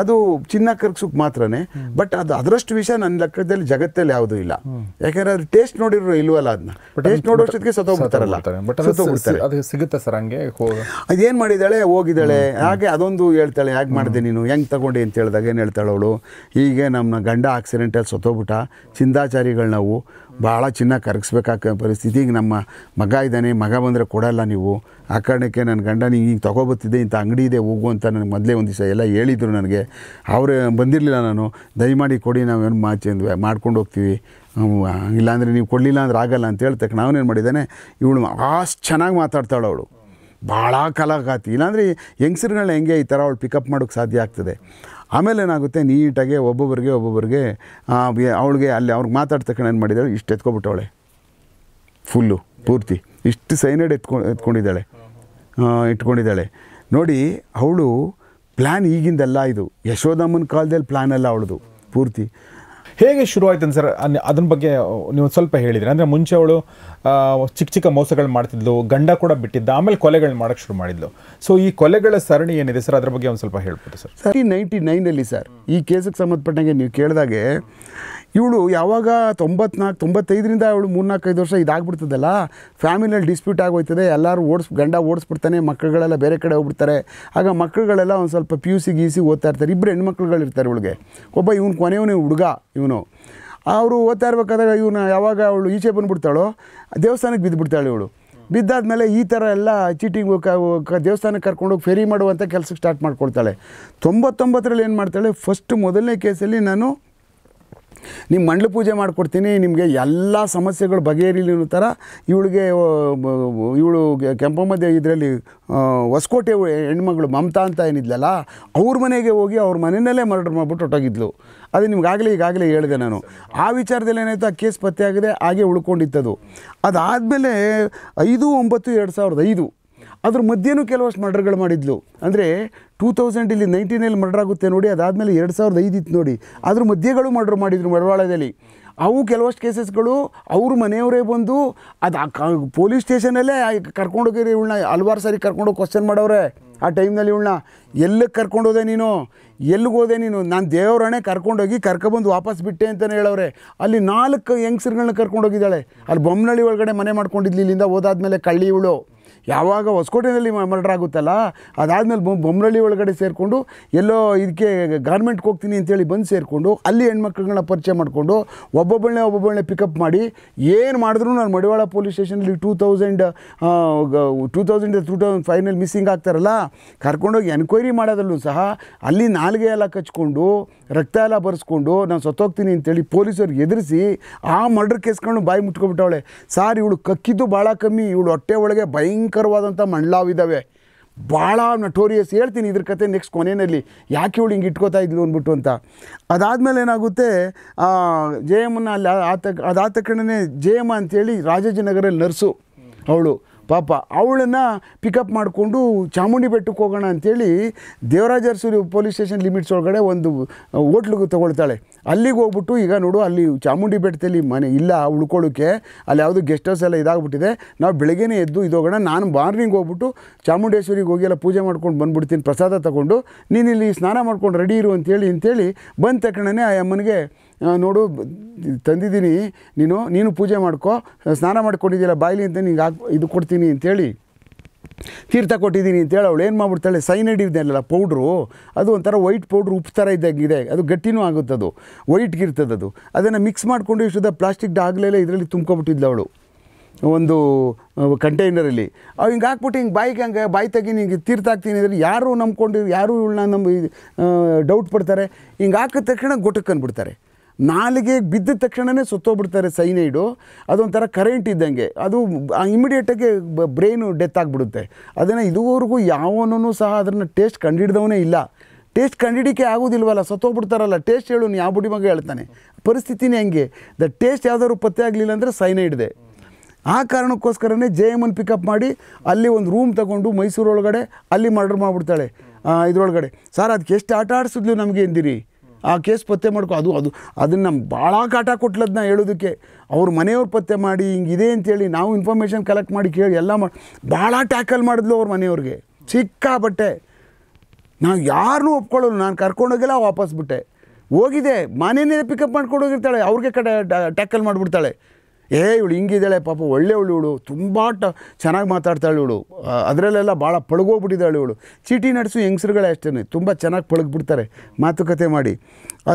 ಅದು ಚಿನ್ನ ಕರಗಿಸೋಕೆ ಮಾತ್ರನೇ ಬಟ್ ಅದು ಅದರಷ್ಟು ವಿಷಯ ನನ್ನ ಲೆಕ್ಕದಲ್ಲಿ ಜಗತ್ತಲ್ಲಿ ಯಾವುದೂ ಇಲ್ಲ ಯಾಕಂದ್ರೆ ಅದು ಟೇಸ್ಟ್ ನೋಡಿರೋ ಇಲ್ವಲ್ಲ ಅದನ್ನ ಟೇಸ್ಟ್ ನೋಡೋಷ್ಟೊತ್ತಿಗೆ ಸತ್ತೋಗ್ಬಿಡ್ತಾರಲ್ಲ ಸತ್ತೋಗ್ಬಿಡ್ತಾರೆ ಅದು ಸಿಗುತ್ತೆ ಸರ್ ಹಂಗೆ ಅದೇನ್ ಮಾಡಿದಾಳೆ ಹೋಗಿದ್ದಾಳೆ ಹಾಗೆ ಅದೊಂದು ಹೇಳ್ತಾಳೆ ಹೇಗೆ ಮಾಡಿದೆ ನೀನು ಹೆಂಗೆ ತಗೊಂಡಿ ಅಂತ ಹೇಳಿದಾಗ ಏನು ಹೇಳ್ತಾಳೆ ಅವಳು ಹೀಗೆ ನಮ್ಮ ಗಂಡ ಆಕ್ಸಿಡೆಂಟಲ್ಲಿ ಸತ್ತೋಗ್ಬಿಟ್ಟ ಚಿಂದಾಚಾರಿಗಳು ನಾವು ಭಾಳ ಚಿನ್ನ ಕರಗಿಸ್ಬೇಕಾಗ ಪರಿಸ್ಥಿತಿಗೆ ನಮ್ಮ ಮಗ ಇದ್ದಾನೆ ಮಗ ಬಂದರೆ ಕೊಡಲ್ಲ ನೀವು ಆ ಕಾರಣಕ್ಕೆ ನನ್ನ ಗಂಡ ನೀವು ಹಿಂಗೆ ತೊಗೊಬತ್ತಿದ್ದೆ ಇಂಥ ಅಂಗಡಿ ಇದೆ ಹೋಗು ಅಂತ ನನಗೆ ಮೊದಲೇ ಒಂದು ದಿವಸ ಎಲ್ಲ ಹೇಳಿದರು ನನಗೆ ಅವರು ಬಂದಿರಲಿಲ್ಲ ನಾನು ದಯಮಾಡಿ ಕೊಡಿ ನಾವೇನು ಮಾಚೆ ಮಾಡ್ಕೊಂಡು ಹೋಗ್ತೀವಿ ಇಲ್ಲಾಂದರೆ ನೀವು ಕೊಡಲಿಲ್ಲ ಅಂದ್ರೆ ಆಗಲ್ಲ ಅಂತ ಹೇಳ್ತಕ್ಕ ನಾವೇನು ಮಾಡಿದ್ದಾನೆ ಇವಳು ಅಷ್ಟು ಚೆನ್ನಾಗಿ ಮಾತಾಡ್ತಾಳು ಅವಳು ಭಾಳ ಕಲಾಗಾತಿ ಇಲ್ಲಾಂದರೆ ಹೆಂಗಸರುಗಳನ್ನ ಹೆಂಗೆ ಈ ಥರ ಅವಳು ಪಿಕಪ್ ಮಾಡೋಕ್ಕೆ ಸಾಧ್ಯ ಆಗ್ತದೆ ಆಮೇಲೆ ಏನಾಗುತ್ತೆ ನೀಟಾಗಿ ಒಬ್ಬೊಬ್ಬರಿಗೆ ಒಬ್ಬೊಬ್ಬರಿಗೆ ಅವಳಿಗೆ ಅಲ್ಲಿ ಅವ್ರಿಗೆ ಮಾತಾಡಿದ ಏನು ಮಾಡಿದ್ದಾಳೆ ಇಷ್ಟು ಎತ್ಕೊಬಿಟ್ಟವಳೆ ಫುಲ್ಲು ಪೂರ್ತಿ ಇಷ್ಟು ಸೈನೈಡ್ ಎತ್ಕೊಂಡು ಎತ್ಕೊಂಡಿದ್ದಾಳೆ ಇಟ್ಕೊಂಡಿದ್ದಾಳೆ ನೋಡಿ ಅವಳು ಪ್ಲ್ಯಾನ್ ಈಗಿಂದೆಲ್ಲ ಇದು ಯಶೋಧಮ್ಮನ ಕಾಲದಲ್ಲಿ ಪ್ಲ್ಯಾನ್ ಅಲ್ಲ ಅವಳದು ಪೂರ್ತಿ ಹೇಗೆ ಶುರು ಶುರುವಾಯಿತು ಸರ್ ಅದನ್ನ ಬಗ್ಗೆ ನೀವು ಸ್ವಲ್ಪ ಹೇಳಿದ್ರಿ ಅಂದರೆ ಮುಂಚೆ ಅವಳು ಚಿಕ್ಕ ಚಿಕ್ಕ ಮೋಸಗಳು ಮಾಡ್ತಿದ್ಲು ಗಂಡ ಕೂಡ ಬಿಟ್ಟಿದ್ದ ಆಮೇಲೆ ಕೊಲೆಗಳು ಮಾಡೋಕ್ಕೆ ಶುರು ಮಾಡಿದ್ಲು ಸೊ ಈ ಕೊಲೆಗಳ ಸರಣಿ ಏನಿದೆ ಸರ್ ಅದ್ರ ಬಗ್ಗೆ ಒಂದು ಸ್ವಲ್ಪ ಹೇಳ್ಬೋದು ಸರ್ ಸರಿ ನೈಂಟಿ ನೈನಲ್ಲಿ ಸರ್ ಈ ಕೇಸಕ್ಕೆ ಸಂಬಂಧಪಟ್ಟಂಗೆ ನೀವು ಕೇಳಿದಾಗೆ ಇವಳು ಯಾವಾಗ ತೊಂಬತ್ನಾಲ್ಕು ತೊಂಬತ್ತೈದರಿಂದ ಅವಳು ಮೂರ್ನಾಲ್ಕೈದು ವರ್ಷ ಇದಾಗ್ಬಿಡ್ತದಲ್ಲ ಫ್ಯಾಮಿಲಿಯಲ್ಲಿ ಡಿಸ್ಪ್ಯೂಟ್ ಆಗೋಯ್ತದೆ ಎಲ್ಲರೂ ಓಡಿಸ್ ಗಂಡ ಓಡಿಸ್ಬಿಡ್ತಾನೆ ಮಕ್ಕಳುಗಳೆಲ್ಲ ಬೇರೆ ಕಡೆ ಹೋಗ್ಬಿಡ್ತಾರೆ ಆಗ ಮಕ್ಕಳುಗಳೆಲ್ಲ ಒಂದು ಸ್ವಲ್ಪ ಪಿ ಯು ಸಿ ಗೀಸಿ ಓದ್ತಾ ಇರ್ತಾರೆ ಇಬ್ಬರು ಹೆಣ್ಮಕ್ಳುಗಳಿರ್ತಾರೆ ಇವಳಿಗೆ ಒಬ್ಬ ಇವ್ನು ಕೊನೆಯವನೇ ಹುಡುಗ ಇವನು ಇವನು ಅವರು ಓದ್ತಾ ಇರ್ಬೇಕಾದಾಗ ಇವನು ಯಾವಾಗ ಅವಳು ಈಚೆ ಬಂದುಬಿಡ್ತಾಳೋ ದೇವಸ್ಥಾನಕ್ಕೆ ಬಿದ್ದುಬಿಡ್ತಾಳೆ ಇವಳು ಬಿದ್ದಾದ್ಮೇಲೆ ಈ ಥರ ಎಲ್ಲ ಚೀಟಿಂಗ್ ಕ ದೇವಸ್ಥಾನಕ್ಕೆ ಕರ್ಕೊಂಡೋಗಿ ಫೆರಿ ಮಾಡುವಂಥ ಕೆಲಸಕ್ಕೆ ಸ್ಟಾರ್ಟ್ ಮಾಡ್ಕೊಳ್ತಾಳೆ ತೊಂಬತ್ತೊಂಬತ್ತರಲ್ಲಿ ಏನು ಮಾಡ್ತಾಳೆ ಫಸ್ಟ್ ಮೊದಲನೇ ಕೇಸಲ್ಲಿ ನಾನು ನಿಮ್ಮ ಮಂಡ್ಲ ಪೂಜೆ ಮಾಡಿಕೊಡ್ತೀನಿ ನಿಮಗೆ ಎಲ್ಲ ಸಮಸ್ಯೆಗಳು ಬಗೆಹರಿಲಿ ಅನ್ನೋ ಥರ ಇವಳಿಗೆ ಇವಳು ಮಧ್ಯ ಇದರಲ್ಲಿ ಹೊಸಕೋಟೆ ಹೆಣ್ಮಗಳು ಮಮತಾ ಅಂತ ಏನಿದ್ಲಲ್ಲ ಅವ್ರ ಮನೆಗೆ ಹೋಗಿ ಅವ್ರ ಮನೆಯಲ್ಲೇ ಮರ್ಡರ್ ಮಾಡಿಬಿಟ್ಟು ಹೊಟ್ಟೋಗಿದ್ಲು ಅದು ನಿಮ್ಗಾಗಲೇ ಈಗಾಗಲೇ ಹೇಳಿದೆ ನಾನು ಆ ವಿಚಾರದಲ್ಲಿ ಏನಾಯಿತು ಆ ಕೇಸ್ ಪತ್ತೆಯಾಗಿದೆ ಹಾಗೆ ಉಳ್ಕೊಂಡಿತ್ತದು ಅದಾದಮೇಲೆ ಐದು ಒಂಬತ್ತು ಎರಡು ಸಾವಿರದ ಐದು ಅದ್ರ ಮಧ್ಯೆನೂ ಕೆಲವಷ್ಟು ಮರ್ಡರ್ಗಳು ಮಾಡಿದ್ಲು ಅಂದರೆ ಟೂ ತೌಸಂಡ್ ಇಲ್ಲಿ ನೈನ್ಟೀನಲ್ಲಿ ಮರ್ಡರ್ ಆಗುತ್ತೆ ನೋಡಿ ಅದಾದಮೇಲೆ ಎರಡು ಸಾವಿರದ ಐದು ಇತ್ತು ನೋಡಿ ಅದ್ರ ಮಧ್ಯೆಗಳು ಮರ್ಡರ್ ಮಾಡಿದ್ರು ಮಡವಾಳದಲ್ಲಿ ಅವು ಕೆಲವಷ್ಟು ಕೇಸಸ್ಗಳು ಅವ್ರ ಮನೆಯವರೇ ಬಂದು ಅದು ಪೊಲೀಸ್ ಸ್ಟೇಷನಲ್ಲೇ ಕರ್ಕೊಂಡೋಗಿರಿ ಇವಳನ್ನ ಹಲ್ವಾರು ಸಾರಿ ಕರ್ಕೊಂಡೋಗಿ ಕ್ವಶನ್ ಮಾಡೋರೆ ಆ ಟೈಮ್ನಲ್ಲಿ ಇವಳನ್ನ ಎಲ್ಲಿಗೆ ಕರ್ಕೊಂಡೋದೆ ನೀನು ಎಲ್ಲಿಗೆ ಹೋದೆ ನೀನು ನಾನು ದೇವರಣೆ ಕರ್ಕೊಂಡೋಗಿ ಕರ್ಕೊಬಂದು ವಾಪಸ್ ಬಿಟ್ಟೆ ಅಂತಲೇ ಹೇಳೋರೆ ಅಲ್ಲಿ ನಾಲ್ಕು ಯಂಗ್ಸರ್ಗಳನ್ನ ಕರ್ಕೊಂಡೋಗಿದ್ದಾಳೆ ಅಲ್ಲಿ ಬೊಮ್ಮನಳ್ಳಿ ಒಳಗಡೆ ಮನೆ ಮಾಡ್ಕೊಂಡಿದ್ಲಿ ಇಲ್ಲಿಂದ ಹೋದಾದ್ಮೇಲೆ ಕಳ್ಳಿ ಇವಳು ಯಾವಾಗ ಹೊಸಕೋಟೆಯಲ್ಲಿ ಮರ್ಡ್ರ್ ಆಗುತ್ತಲ್ಲ ಅದಾದಮೇಲೆ ಬೊಮ್ಮರಳ್ಳಿ ಒಳಗಡೆ ಸೇರಿಕೊಂಡು ಎಲ್ಲೋ ಇದಕ್ಕೆ ಗಾರ್ಮೆಂಟ್ಗೆ ಹೋಗ್ತೀನಿ ಅಂತೇಳಿ ಬಂದು ಸೇರಿಕೊಂಡು ಅಲ್ಲಿ ಹೆಣ್ಮಕ್ಳುಗಳನ್ನ ಪರಿಚಯ ಮಾಡಿಕೊಂಡು ಒಬ್ಬೊಬ್ಬಳನ್ನೇ ಒಬ್ಬೊಬ್ಬಳನ್ನೇ ಪಿಕಪ್ ಮಾಡಿ ಏನು ಮಾಡಿದ್ರು ನಾನು ಮಡಿವಾಳ ಪೊಲೀಸ್ ಸ್ಟೇಷನಲ್ಲಿ two thousand two thousand two thousand final missing ಆಗ್ತಾರಲ್ಲ ಕರ್ಕೊಂಡೋಗಿ ಎನ್ಕ್ವೈರಿ ಮಾಡೋದಲ್ಲೂ ಸಹ ಅಲ್ಲಿ ನಾಲ್ಗೆ ಎಲ್ಲ ಕಚ್ಕೊಂಡು ರಕ್ತ ಎಲ್ಲ ಬರೆಸ್ಕೊಂಡು ನಾನು ಸತ್ತೋಗ್ತೀನಿ ಅಂತೇಳಿ ಪೊಲೀಸರಿಗೆ ಎದುರಿಸಿ ಆ ಮರ್ಡರ್ ಕೇಸ್ಕೊಂಡು ಬಾಯಿ ಮುಟ್ಕೊಬಿಟ್ಟವಳೆ ಸಾರ್ ಇವಳು ಕಕ್ಕಿದ್ದು ಭಾಳ ಕಮ್ಮಿ ಇವಳು ಹೊಟ್ಟೆ ಒಳಗೆ ಭಯಂಕರ ಭಯಂಕರವಾದಂಥ ಮಂಡ್ಲಾವಿದ್ದಾವೆ ಭಾಳ ನಟೋರಿಯಸ್ ಹೇಳ್ತೀನಿ ಇದ್ರ ಕತೆ ನೆಕ್ಸ್ಟ್ ಕೊನೆಯಲ್ಲಿ ಯಾಕೆ ಇವಳು ಹಿಂಗೆ ಇಟ್ಕೋತಾ ಇದ್ಲು ಅಂದ್ಬಿಟ್ಟು ಅಂತ ಅದಾದಮೇಲೆ ಏನಾಗುತ್ತೆ ಜಯಮ್ಮನ ಅಲ್ಲಿ ಆತ ಅದಾದ ತಕ್ಷಣವೇ ಜಯಮ್ಮ ಅಂತೇಳಿ ರಾಜಾಜಿನಗರಲ್ಲಿ ನರ್ಸು ಅವಳು ಪಾಪ ಅವಳನ್ನು ಪಿಕಪ್ ಮಾಡಿಕೊಂಡು ಚಾಮುಂಡಿ ಬೆಟ್ಟಕ್ಕೆ ಹೋಗೋಣ ಅಂಥೇಳಿ ದೇವರಾಜ ಪೊಲೀಸ್ ಸ್ಟೇಷನ್ ಲಿಮಿಟ್ಸ್ ಒಳಗಡೆ ಒಂದು ಹೋಟ್ಲಿಗೆ ತೊಗೊಳ್ತಾಳೆ ಅಲ್ಲಿಗೆ ಹೋಗ್ಬಿಟ್ಟು ಈಗ ನೋಡು ಅಲ್ಲಿ ಚಾಮುಂಡಿ ಬೆಟ್ಟದಲ್ಲಿ ಮನೆ ಇಲ್ಲ ಉಳ್ಕೊಳ್ಳೋಕ್ಕೆ ಅಲ್ಲಿ ಯಾವುದು ಗೆಸ್ಟ್ ಹೌಸ್ ಎಲ್ಲ ಇದಾಗ್ಬಿಟ್ಟಿದೆ ನಾವು ಬೆಳಗ್ಗೆನೇ ಎದ್ದು ಇದೋಗೋಣ ನಾನು ಮಾರ್ನಿಂಗ್ ಹೋಗ್ಬಿಟ್ಟು ಚಾಮುಂಡೇಶ್ವರಿಗೆ ಹೋಗಿ ಎಲ್ಲ ಪೂಜೆ ಮಾಡ್ಕೊಂಡು ಬಂದ್ಬಿಡ್ತೀನಿ ಪ್ರಸಾದ ತಗೊಂಡು ನೀನಿಲ್ಲಿ ಸ್ನಾನ ಮಾಡ್ಕೊಂಡು ರೆಡಿ ಇರು ಅಂತೇಳಿ ಅಂತೇಳಿ ಬಂದ ತಕ್ಷಣನೇ ಆ ಅಮ್ಮನಿಗೆ ನೋಡು ತಂದಿದ್ದೀನಿ ನೀನು ನೀನು ಪೂಜೆ ಮಾಡ್ಕೊ ಸ್ನಾನ ಮಾಡ್ಕೊಂಡಿದ್ದೀಲ್ಲ ಬಾಯಿಲಿ ಅಂತ ನಿಂಗೆ ಹಾಕ್ ಇದು ಕೊಡ್ತೀನಿ ಅಂತೇಳಿ ತೀರ್ಥ ಕೊಟ್ಟಿದ್ದೀನಿ ಅಂತೇಳಿ ಅವಳು ಏನು ಮಾಡ್ಬಿಡ್ತಾಳೆ ಸೈನೈಡ್ ಇದೆಯಲ್ಲ ಪೌಡ್ರು ಅದು ಒಂಥರ ವೈಟ್ ಪೌಡ್ರ್ ಉಪ್ಪು ಥರ ಇದೆ ಅದು ಗಟ್ಟಿನೂ ಆಗುತ್ತದು ವೈಟ್ಗೆ ಅದು ಅದನ್ನು ಮಿಕ್ಸ್ ಮಾಡಿಕೊಂಡು ಇಷ್ಟದ ಪ್ಲಾಸ್ಟಿಕ್ ಡಾಗ್ಲೆಲ್ಲ ಇದರಲ್ಲಿ ತುಂಬ್ಕೊಬಿಟ್ಟಿದ್ಲು ಅವಳು ಒಂದು ಕಂಟೈನರಲ್ಲಿ ಅವ್ರು ಹಿಂಗೆ ಹಾಕ್ಬಿಟ್ಟು ಹಿಂಗೆ ಬಾಯಿಗೆ ಹಂಗೆ ಬಾಯಿ ತೆಗಿ ಹಿಂಗೆ ತೀರ್ಥ ಹಾಕ್ತೀನಿ ಅಂದರೆ ಯಾರು ನಂಬ್ಕೊಂಡಿರು ಯಾರು ಇವಳನ್ನ ನಮ್ಮ ಡೌಟ್ ಪಡ್ತಾರೆ ಹಿಂಗೆ ಹಾಕಿದ ತಕ್ಷಣ ಅಂದ್ಬಿಡ್ತಾರೆ ನಾಲಿಗೆ ಬಿದ್ದ ತಕ್ಷಣವೇ ಸುತ್ತೋಗ್ಬಿಡ್ತಾರೆ ಸೈನೈಡು ಅದೊಂಥರ ಕರೆಂಟ್ ಇದ್ದಂಗೆ ಅದು ಇಮಿಡಿಯೇಟಾಗಿ ಬ್ರೈನು ಡೆತ್ ಆಗಿಬಿಡುತ್ತೆ ಅದನ್ನು ಇದುವರೆಗೂ ಯಾವನೂ ಸಹ ಅದನ್ನು ಟೇಸ್ಟ್ ಕಂಡುಹಿಡ್ದವನೇ ಇಲ್ಲ ಟೇಸ್ಟ್ ಕಂಡಿಡಿಕೆ ಆಗೋದಿಲ್ವಲ್ಲ ಸತ್ತೋಗ್ಬಿಡ್ತಾರಲ್ಲ ಟೇಸ್ಟ್ ಹೇಳು ಯಾವ ಬುಡಿ ಮಗ ಹೇಳ್ತಾನೆ ಪರಿಸ್ಥಿತಿನೇ ಹಂಗೆ ದ ಟೇಸ್ಟ್ ಯಾವುದಾದ್ರು ಪತ್ತೆ ಆಗಲಿಲ್ಲ ಅಂದರೆ ಸೈನೈಡ್ದೆ ಆ ಕಾರಣಕ್ಕೋಸ್ಕರನೇ ಜೆ ಎಮ್ ಅನ್ನು ಪಿಕಪ್ ಮಾಡಿ ಅಲ್ಲಿ ಒಂದು ರೂಮ್ ತಗೊಂಡು ಮೈಸೂರೊಳಗಡೆ ಅಲ್ಲಿ ಮರ್ಡ್ರ್ ಮಾಡಿಬಿಡ್ತಾಳೆ ಇದರೊಳಗಡೆ ಸರ್ ಅದಕ್ಕೆ ಎಷ್ಟು ಆಟ ಆಡಿಸಿದ್ಲು ನಮಗೆ ಎಂದಿರಿ ಆ ಕೇಸ್ ಪತ್ತೆ ಮಾಡ್ಕೊ ಅದು ಅದು ಅದನ್ನು ಭಾಳ ಕಾಟ ಕೊಟ್ಲದನ್ನ ಹೇಳೋದಕ್ಕೆ ಅವ್ರ ಮನೆಯವ್ರು ಪತ್ತೆ ಮಾಡಿ ಹಿಂಗಿದೆ ಅಂತೇಳಿ ನಾವು ಇನ್ಫಾರ್ಮೇಷನ್ ಕಲೆಕ್ಟ್ ಮಾಡಿ ಕೇಳಿ ಎಲ್ಲ ಮಾಡಿ ಭಾಳ ಟ್ಯಾಕಲ್ ಮಾಡಿದ್ಲು ಅವ್ರ ಮನೆಯವ್ರಿಗೆ ಬಟ್ಟೆ ನಾವು ಯಾರನ್ನೂ ಒಪ್ಕೊಳ್ಳೋಲ್ಲ ನಾನು ಕರ್ಕೊಂಡೋಗಿಲ್ಲ ವಾಪಸ್ ಬಿಟ್ಟೆ ಹೋಗಿದೆ ಮನೆಯೇ ಪಿಕಪ್ ಮಾಡ್ಕೊಂಡು ಹೋಗಿರ್ತಾಳೆ ಅವ್ರಿಗೆ ಕಡೆ ಟ್ಯಾಕಲ್ ಮಾಡಿಬಿಡ್ತಾಳೆ ಏ ಇವಳು ಹಿಂಗಿದ್ದಾಳೆ ಪಾಪ ಒಳ್ಳೆಯವಳು ಇವಳು ತುಂಬ ಟ ಚೆನ್ನಾಗಿ ಮಾತಾಡ್ತಾಳೆ ಇವಳು ಅದರಲ್ಲೆಲ್ಲ ಭಾಳ ಪಳಗೋಗ್ಬಿಟ್ಟಿದ್ದಾಳೆ ಇವಳು ಚೀಟಿ ನಡೆಸು ಹೆಂಗ್ಸರುಗಳೇ ಅಷ್ಟೇ ತುಂಬ ಚೆನ್ನಾಗಿ ಪಳಗ್ಬಿಡ್ತಾರೆ ಮಾತುಕತೆ ಮಾಡಿ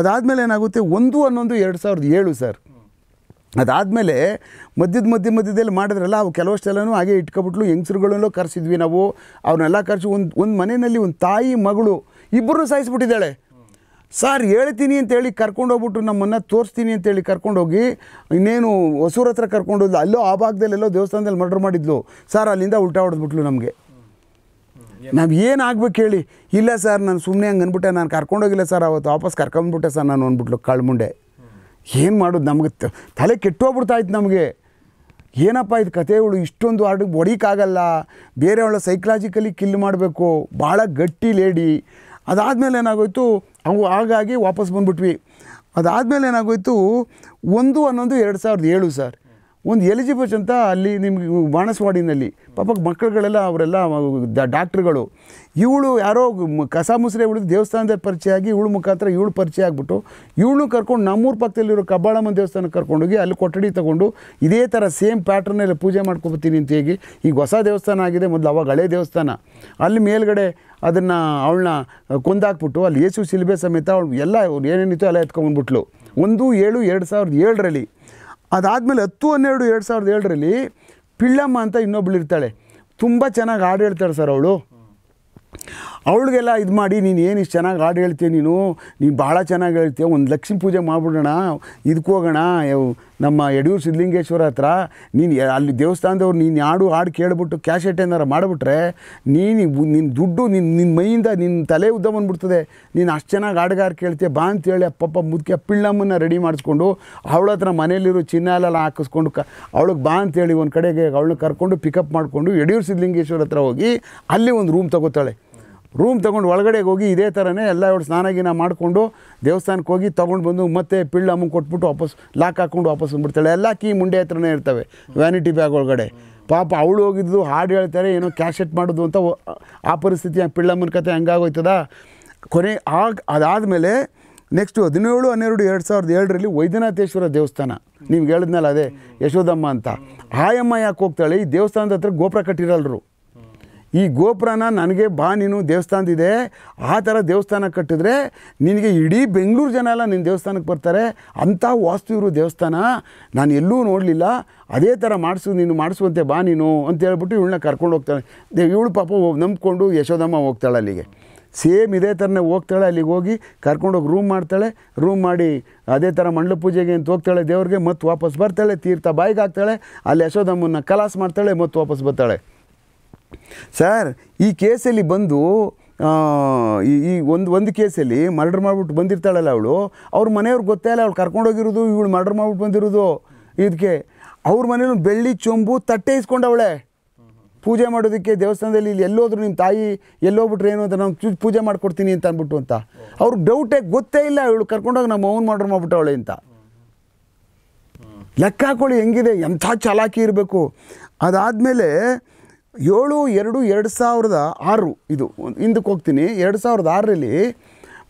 ಅದಾದಮೇಲೆ ಏನಾಗುತ್ತೆ ಒಂದು ಹನ್ನೊಂದು ಎರಡು ಸಾವಿರದ ಏಳು ಸರ್ ಅದಾದಮೇಲೆ ಮಧ್ಯದ ಮಧ್ಯ ಮಧ್ಯದಲ್ಲಿ ಮಾಡಿದ್ರಲ್ಲ ಅವು ಕೆಲವಷ್ಟೆಲ್ಲನೂ ಹಾಗೆ ಇಟ್ಕೊಬಿಟ್ಲು ಹೆಂಗಸ್ರುಗಳನ್ನೂ ಕರೆಸಿದ್ವಿ ನಾವು ಅವನ್ನೆಲ್ಲ ಕರೆಸಿ ಒಂದು ಒಂದು ಮನೆಯಲ್ಲಿ ಒಂದು ತಾಯಿ ಮಗಳು ಇಬ್ಬರನ್ನೂ ಸಾಯಿಸ್ಬಿಟ್ಟಿದ್ದಾಳೆ ಸಾರ್ ಹೇಳ್ತೀನಿ ಅಂತೇಳಿ ಕರ್ಕೊಂಡೋಗ್ಬಿಟ್ಟು ನಮ್ಮನ್ನು ತೋರಿಸ್ತೀನಿ ಅಂತೇಳಿ ಕರ್ಕೊಂಡೋಗಿ ಇನ್ನೇನು ಹೊಸೂರ ಹತ್ರ ಕರ್ಕೊಂಡೋದ್ಲು ಅಲ್ಲೋ ಆ ಭಾಗದಲ್ಲೆಲ್ಲೋ ದೇವಸ್ಥಾನದಲ್ಲಿ ಮರ್ಡ್ರ್ ಮಾಡಿದ್ಲು ಸರ್ ಅಲ್ಲಿಂದ ಉಲ್ಟಾ ಹೊಡೆದ್ಬಿಟ್ಲು ನಮಗೆ ನಾವು ಏನು ಆಗ್ಬೇಕು ಹೇಳಿ ಇಲ್ಲ ಸರ್ ನಾನು ಸುಮ್ಮನೆ ಹಂಗೆ ಅಂದ್ಬಿಟ್ಟೆ ನಾನು ಕರ್ಕೊಂಡೋಗಿಲ್ಲ ಸರ್ ಅವತ್ತು ವಾಪಸ್ ಕರ್ಕೊಂಡ್ಬಿಟ್ಟೆ ಸರ್ ನಾನು ಅಂದ್ಬಿಟ್ಲು ಕಳ್ಮುಂಡೆ ಏನು ಮಾಡೋದು ನಮಗೆ ತಲೆ ಕೆಟ್ಟೋಗ್ಬಿಡ್ತಾಯಿತ್ತು ನಮಗೆ ಏನಪ್ಪ ಇದು ಕಥೆಗಳು ಇಷ್ಟೊಂದು ಆರ್ಡಿಗೆ ಹೊಡಿಕಾಗಲ್ಲ ಬೇರೆಯವಳ ಸೈಕ್ಲಾಜಿಕಲಿ ಕಿಲ್ ಮಾಡಬೇಕು ಭಾಳ ಗಟ್ಟಿ ಲೇಡಿ ಅದಾದಮೇಲೆ ಏನಾಗೋಯ್ತು ಅವು ಹಾಗಾಗಿ ವಾಪಸ್ ಬಂದ್ಬಿಟ್ವಿ ಅದಾದಮೇಲೆ ಏನಾಗೋಯಿತು ಒಂದು ಹನ್ನೊಂದು ಎರಡು ಸಾವಿರದ ಏಳು ಸರ್ ಒಂದು ಎಲಿಜಿಬಲ್ಸ್ ಅಂತ ಅಲ್ಲಿ ನಿಮಗೆ ಬಾಣಸವಾಡಿನಲ್ಲಿ ಪಾಪಕ್ಕೆ ಮಕ್ಕಳುಗಳೆಲ್ಲ ಅವರೆಲ್ಲ ಡಾಕ್ಟ್ರುಗಳು ಇವಳು ಯಾರೋ ಕಸ ಮುಸ್ರಿ ಉಳಿದು ದೇವಸ್ಥಾನದಲ್ಲಿ ಪರಿಚಯ ಆಗಿ ಇವಳು ಮುಖಾಂತರ ಇವಳು ಪರಿಚಯ ಆಗಿಬಿಟ್ಟು ಇವಳು ಕರ್ಕೊಂಡು ನಮ್ಮೂರು ಪಕ್ಕದಲ್ಲಿರೋ ಕಬ್ಬಾಳಮ್ಮನ ದೇವಸ್ಥಾನಕ್ಕೆ ಕರ್ಕೊಂಡೋಗಿ ಅಲ್ಲಿ ಕೊಠಡಿ ತೊಗೊಂಡು ಇದೇ ಥರ ಸೇಮ್ ಪ್ಯಾಟ್ರನ್ನೆಲ್ಲ ಪೂಜೆ ಮಾಡ್ಕೊಬತ್ತೀನಿ ಅಂತ ಹೇಗೆ ಈಗ ಹೊಸ ದೇವಸ್ಥಾನ ಆಗಿದೆ ಮೊದಲು ಅವಾಗ ಹಳೆ ದೇವಸ್ಥಾನ ಅಲ್ಲಿ ಮೇಲ್ಗಡೆ ಅದನ್ನು ಅವಳನ್ನ ಕೊಂದಾಕ್ಬಿಟ್ಟು ಅಲ್ಲಿ ಯೇಸು ಸಿಲ್ಬೆ ಸಮೇತ ಅವಳು ಎಲ್ಲ ಅವ್ರು ಏನೇನಿತ್ತು ಎಲ್ಲ ಎತ್ಕೊಂಡ್ಬಿಟ್ಲು ಒಂದು ಏಳು ಎರಡು ಸಾವಿರದ ಏಳರಲ್ಲಿ ಅದಾದಮೇಲೆ ಹತ್ತು ಹನ್ನೆರಡು ಎರಡು ಸಾವಿರದ ಏಳರಲ್ಲಿ ಪಿಳ್ಳಮ್ಮ ಅಂತ ಇನ್ನೊಬ್ಳು ಇರ್ತಾಳೆ ತುಂಬ ಚೆನ್ನಾಗಿ ಹಾಡು ಹೇಳ್ತಾಳೆ ಸರ್ ಅವಳು ಅವಳಿಗೆಲ್ಲ ಇದು ಮಾಡಿ ನೀನು ಏನು ಇಷ್ಟು ಚೆನ್ನಾಗಿ ಹಾಡು ಹೇಳ್ತೀಯ ನೀನು ನೀನು ಭಾಳ ಚೆನ್ನಾಗಿ ಹೇಳ್ತೀಯ ಒಂದು ಲಕ್ಷ್ಮೀ ಪೂಜೆ ಮಾಡಿಬಿಡೋಣ ಇದಕ್ಕೆ ಹೋಗೋಣ ನಮ್ಮ ಯಡಿಯೂರು ಸಿದ್ಧಲಿಂಗೇಶ್ವರ ಹತ್ರ ನೀನು ಅಲ್ಲಿ ದೇವಸ್ಥಾನದವ್ರು ನೀನು ಹಾಡು ಹಾಡು ಕೇಳಿಬಿಟ್ಟು ಕ್ಯಾಶೆಟ್ ಏನಾರ ಮಾಡಿಬಿಟ್ರೆ ನೀನು ನಿನ್ನ ದುಡ್ಡು ನಿನ್ನ ನಿನ್ನ ಮೈಯಿಂದ ನಿನ್ನ ತಲೆ ಉದ್ದ ಬಂದುಬಿಡ್ತದೆ ನೀನು ಅಷ್ಟು ಚೆನ್ನಾಗಿ ಹಾಡುಗಾರ ಕೇಳ್ತೀಯ ಬಾ ಅಂತೇಳಿ ಅಪ್ಪಪ್ಪ ಮುದುಕಿ ಪಿಳ್ಳಮ್ಮನ್ನ ರೆಡಿ ಮಾಡಿಸ್ಕೊಂಡು ಅವಳ ಹತ್ರ ಮನೇಲಿರೋ ಚಿನ್ನ ಎಲ್ಲ ಹಾಕಿಸ್ಕೊಂಡು ಕ ಅವಳಿಗೆ ಬಾ ಅಂತೇಳಿ ಒಂದು ಕಡೆಗೆ ಅವಳನ್ನ ಕರ್ಕೊಂಡು ಪಿಕಪ್ ಮಾಡಿಕೊಂಡು ಯಡಿಯೂರು ಸಿದ್ಧಲಿಂಗೇಶ್ವರ ಹತ್ರ ಹೋಗಿ ಅಲ್ಲಿ ಒಂದು ರೂಮ್ ತಗೋತಾಳೆ ರೂಮ್ ತೊಗೊಂಡು ಒಳಗಡೆಗೆ ಹೋಗಿ ಇದೇ ಥರನೇ ಎಲ್ಲ ಸ್ನಾನ ಸ್ನಾನಗಿನ ಮಾಡಿಕೊಂಡು ದೇವಸ್ಥಾನಕ್ಕೆ ಹೋಗಿ ತೊಗೊಂಡು ಬಂದು ಮತ್ತೆ ಪಿಳ್ಳ ಕೊಟ್ಬಿಟ್ಟು ವಾಪಸ್ ಲಾಕ್ ಹಾಕ್ಕೊಂಡು ವಾಪಸ್ ಬಿಡ್ತಾಳೆ ಎಲ್ಲ ಕೀ ಮುಂಡೆ ಹತ್ರನೇ ಇರ್ತವೆ ವ್ಯಾನಿಟಿ ಬ್ಯಾಗ್ ಒಳಗಡೆ ಪಾಪ ಅವಳು ಹೋಗಿದ್ದು ಹಾಡು ಹೇಳ್ತಾರೆ ಏನೋ ಕ್ಯಾಶೆಟ್ ಮಾಡೋದು ಅಂತ ಆ ಪರಿಸ್ಥಿತಿ ಪಿಳ್ಳಮ್ಮನ ಕತೆ ಹಂಗಾಗೋಯ್ತದ ಕೊನೆ ಆಗ ಅದಾದಮೇಲೆ ನೆಕ್ಸ್ಟು ಹದಿನೇಳು ಹನ್ನೆರಡು ಎರಡು ಸಾವಿರದ ಏಳರಲ್ಲಿ ವೈದ್ಯನಾಥೇಶ್ವರ ದೇವಸ್ಥಾನ ನಿಮ್ಗೆ ಹೇಳಿದ್ನಲ್ಲ ಅದೇ ಯಶೋದಮ್ಮ ಅಂತ ಆಯಮ್ಮ ಯಾಕೆ ಹೋಗ್ತಾಳೆ ಈ ದೇವಸ್ಥಾನದ ಹತ್ರ ಗೋಪುರ ಕಟ್ಟಿರಲ್ರು ಈ ಗೋಪುರನ ನನಗೆ ಬಾ ನೀನು ದೇವಸ್ಥಾನದಿದೆ ಆ ಥರ ದೇವಸ್ಥಾನ ಕಟ್ಟಿದ್ರೆ ನಿನಗೆ ಇಡೀ ಬೆಂಗಳೂರು ಜನ ಎಲ್ಲ ನಿನ್ನ ದೇವಸ್ಥಾನಕ್ಕೆ ಬರ್ತಾರೆ ಅಂಥ ವಾಸ್ತು ಇರೋ ದೇವಸ್ಥಾನ ನಾನು ಎಲ್ಲೂ ನೋಡಲಿಲ್ಲ ಅದೇ ಥರ ಮಾಡಿಸು ನೀನು ಮಾಡಿಸುವಂತೆ ಬಾ ನೀನು ಅಂತ ಹೇಳ್ಬಿಟ್ಟು ಇವಳನ್ನ ಕರ್ಕೊಂಡು ಹೋಗ್ತಾಳೆ ಇವಳು ಪಾಪ ನಂಬಿಕೊಂಡು ಯಶೋದಮ್ಮ ಹೋಗ್ತಾಳೆ ಅಲ್ಲಿಗೆ ಸೇಮ್ ಇದೇ ಥರನೇ ಹೋಗ್ತಾಳೆ ಅಲ್ಲಿಗೆ ಹೋಗಿ ಕರ್ಕೊಂಡೋಗಿ ರೂಮ್ ಮಾಡ್ತಾಳೆ ರೂಮ್ ಮಾಡಿ ಅದೇ ಥರ ಮಂಡಲ ಪೂಜೆಗೆ ಅಂತ ಹೋಗ್ತಾಳೆ ದೇವ್ರಿಗೆ ಮತ್ತೆ ವಾಪಸ್ ಬರ್ತಾಳೆ ತೀರ್ಥ ಬಾಯಿಗೆ ಹಾಕ್ತಾಳೆ ಅಲ್ಲಿ ಯಶೋದಮ್ಮನ ಕಲಾಸ್ ಮಾಡ್ತಾಳೆ ಮತ್ತು ವಾಪಸ್ ಬರ್ತಾಳೆ ಸರ್ ಈ ಕೇಸಲ್ಲಿ ಬಂದು ಈ ಈ ಒಂದು ಒಂದು ಕೇಸಲ್ಲಿ ಮರ್ಡರ್ ಮಾಡಿಬಿಟ್ಟು ಬಂದಿರ್ತಾಳಲ್ಲ ಅವಳು ಅವ್ರ ಮನೆಯವ್ರಿಗೆ ಗೊತ್ತೇ ಇಲ್ಲ ಅವಳು ಕರ್ಕೊಂಡೋಗಿರೋದು ಇವಳು ಮರ್ಡರ್ ಮಾಡಿಬಿಟ್ಟು ಬಂದಿರೋದು ಇದಕ್ಕೆ ಅವ್ರ ಮನೇನು ಬೆಳ್ಳಿ ಚೊಂಬು ತಟ್ಟೆ ಇಸ್ಕೊಂಡವಳೆ ಪೂಜೆ ಮಾಡೋದಕ್ಕೆ ದೇವಸ್ಥಾನದಲ್ಲಿ ಇಲ್ಲಿ ಎಲ್ಲೋದ್ರು ನಿಮ್ಮ ತಾಯಿ ಎಲ್ಲೋಗ್ಬಿಟ್ರೆ ಏನು ಅಂತ ನಾವು ಪೂಜೆ ಮಾಡಿಕೊಡ್ತೀನಿ ಅಂತ ಅಂದ್ಬಿಟ್ಟು ಅಂತ ಅವ್ರಿಗೆ ಡೌಟೇ ಗೊತ್ತೇ ಇಲ್ಲ ಇವಳು ಕರ್ಕೊಂಡೋಗಿ ನಮ್ಮ ಅವ್ನು ಮರ್ಡರ್ ಅವಳೆ ಅಂತ ಲೆಕ್ಕ ಹಾಕೊಳ್ಳಿ ಹೆಂಗಿದೆ ಎಂಥ ಚಲಾಕಿ ಇರಬೇಕು ಅದಾದಮೇಲೆ ಏಳು ಎರಡು ಎರಡು ಸಾವಿರದ ಆರು ಇದು ಹಿಂದಕ್ಕೆ ಹೋಗ್ತೀನಿ ಎರಡು ಸಾವಿರದ ಆರರಲ್ಲಿ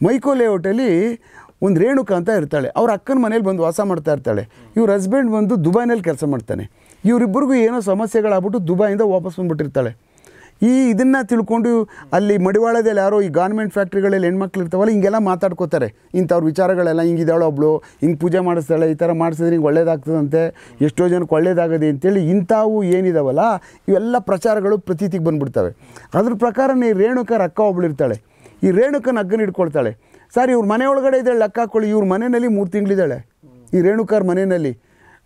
ಮೈಕೋ ಲೇಔಟಲ್ಲಿ ಒಂದು ರೇಣುಕಾ ಅಂತ ಇರ್ತಾಳೆ ಅವ್ರ ಅಕ್ಕನ ಮನೇಲಿ ಬಂದು ವಾಸ ಮಾಡ್ತಾ ಇರ್ತಾಳೆ ಇವ್ರ ಹಸ್ಬೆಂಡ್ ಬಂದು ದುಬೈನಲ್ಲಿ ಕೆಲಸ ಮಾಡ್ತಾನೆ ಇವರಿಬ್ಬರಿಗೂ ಏನೋ ಸಮಸ್ಯೆಗಳಾಗ್ಬಿಟ್ಟು ದುಬೈಯಿಂದ ವಾಪಸ್ ಬಂದುಬಿಟ್ಟಿರ್ತಾಳೆ ಈ ಇದನ್ನು ತಿಳ್ಕೊಂಡು ಅಲ್ಲಿ ಮಡಿವಾಳದಲ್ಲಿ ಯಾರೋ ಈ ಗಾರ್ಮೆಂಟ್ ಫ್ಯಾಕ್ಟ್ರಿಗಳಲ್ಲಿ ಹೆಣ್ಮಕ್ಳು ಇರ್ತಾವಲ್ಲ ಹಿಂಗೆಲ್ಲ ಮಾತಾಡ್ಕೋತಾರೆ ಇಂಥವ್ರ ವಿಚಾರಗಳೆಲ್ಲ ಹಿಂಗಿದ್ದಾಳು ಒಬ್ಳು ಹಿಂಗೆ ಪೂಜೆ ಮಾಡಿಸ್ತಾಳೆ ಈ ಥರ ಮಾಡಿಸಿದ್ರೆ ಹಿಂಗೆ ಒಳ್ಳೇದಾಗ್ತದಂತೆ ಎಷ್ಟೋ ಜನಕ್ಕೆ ಒಳ್ಳೇದಾಗದೆ ಅಂತೇಳಿ ಇಂಥವು ಏನಿದಾವಲ್ಲ ಇವೆಲ್ಲ ಪ್ರಚಾರಗಳು ಪ್ರತೀತಿಗೆ ಬಂದುಬಿಡ್ತವೆ ಅದ್ರ ಪ್ರಕಾರನೇ ರೇಣುಕರ ಅಕ್ಕ ಒಬ್ಳು ಇರ್ತಾಳೆ ಈ ರೇಣುಕನ ಅಗ್ಗನ ಇಟ್ಕೊಳ್ತಾಳೆ ಸರ್ ಇವ್ರ ಒಳಗಡೆ ಇದ್ದಾಳೆ ಅಕ್ಕ ಹಾಕೊಳ್ಳಿ ಇವ್ರ ಮನೆಯಲ್ಲಿ ಮೂರು ತಿಂಗಳಿದ್ದಾಳೆ ಈ ರೇಣುಕರ ಮನೆಯಲ್ಲಿ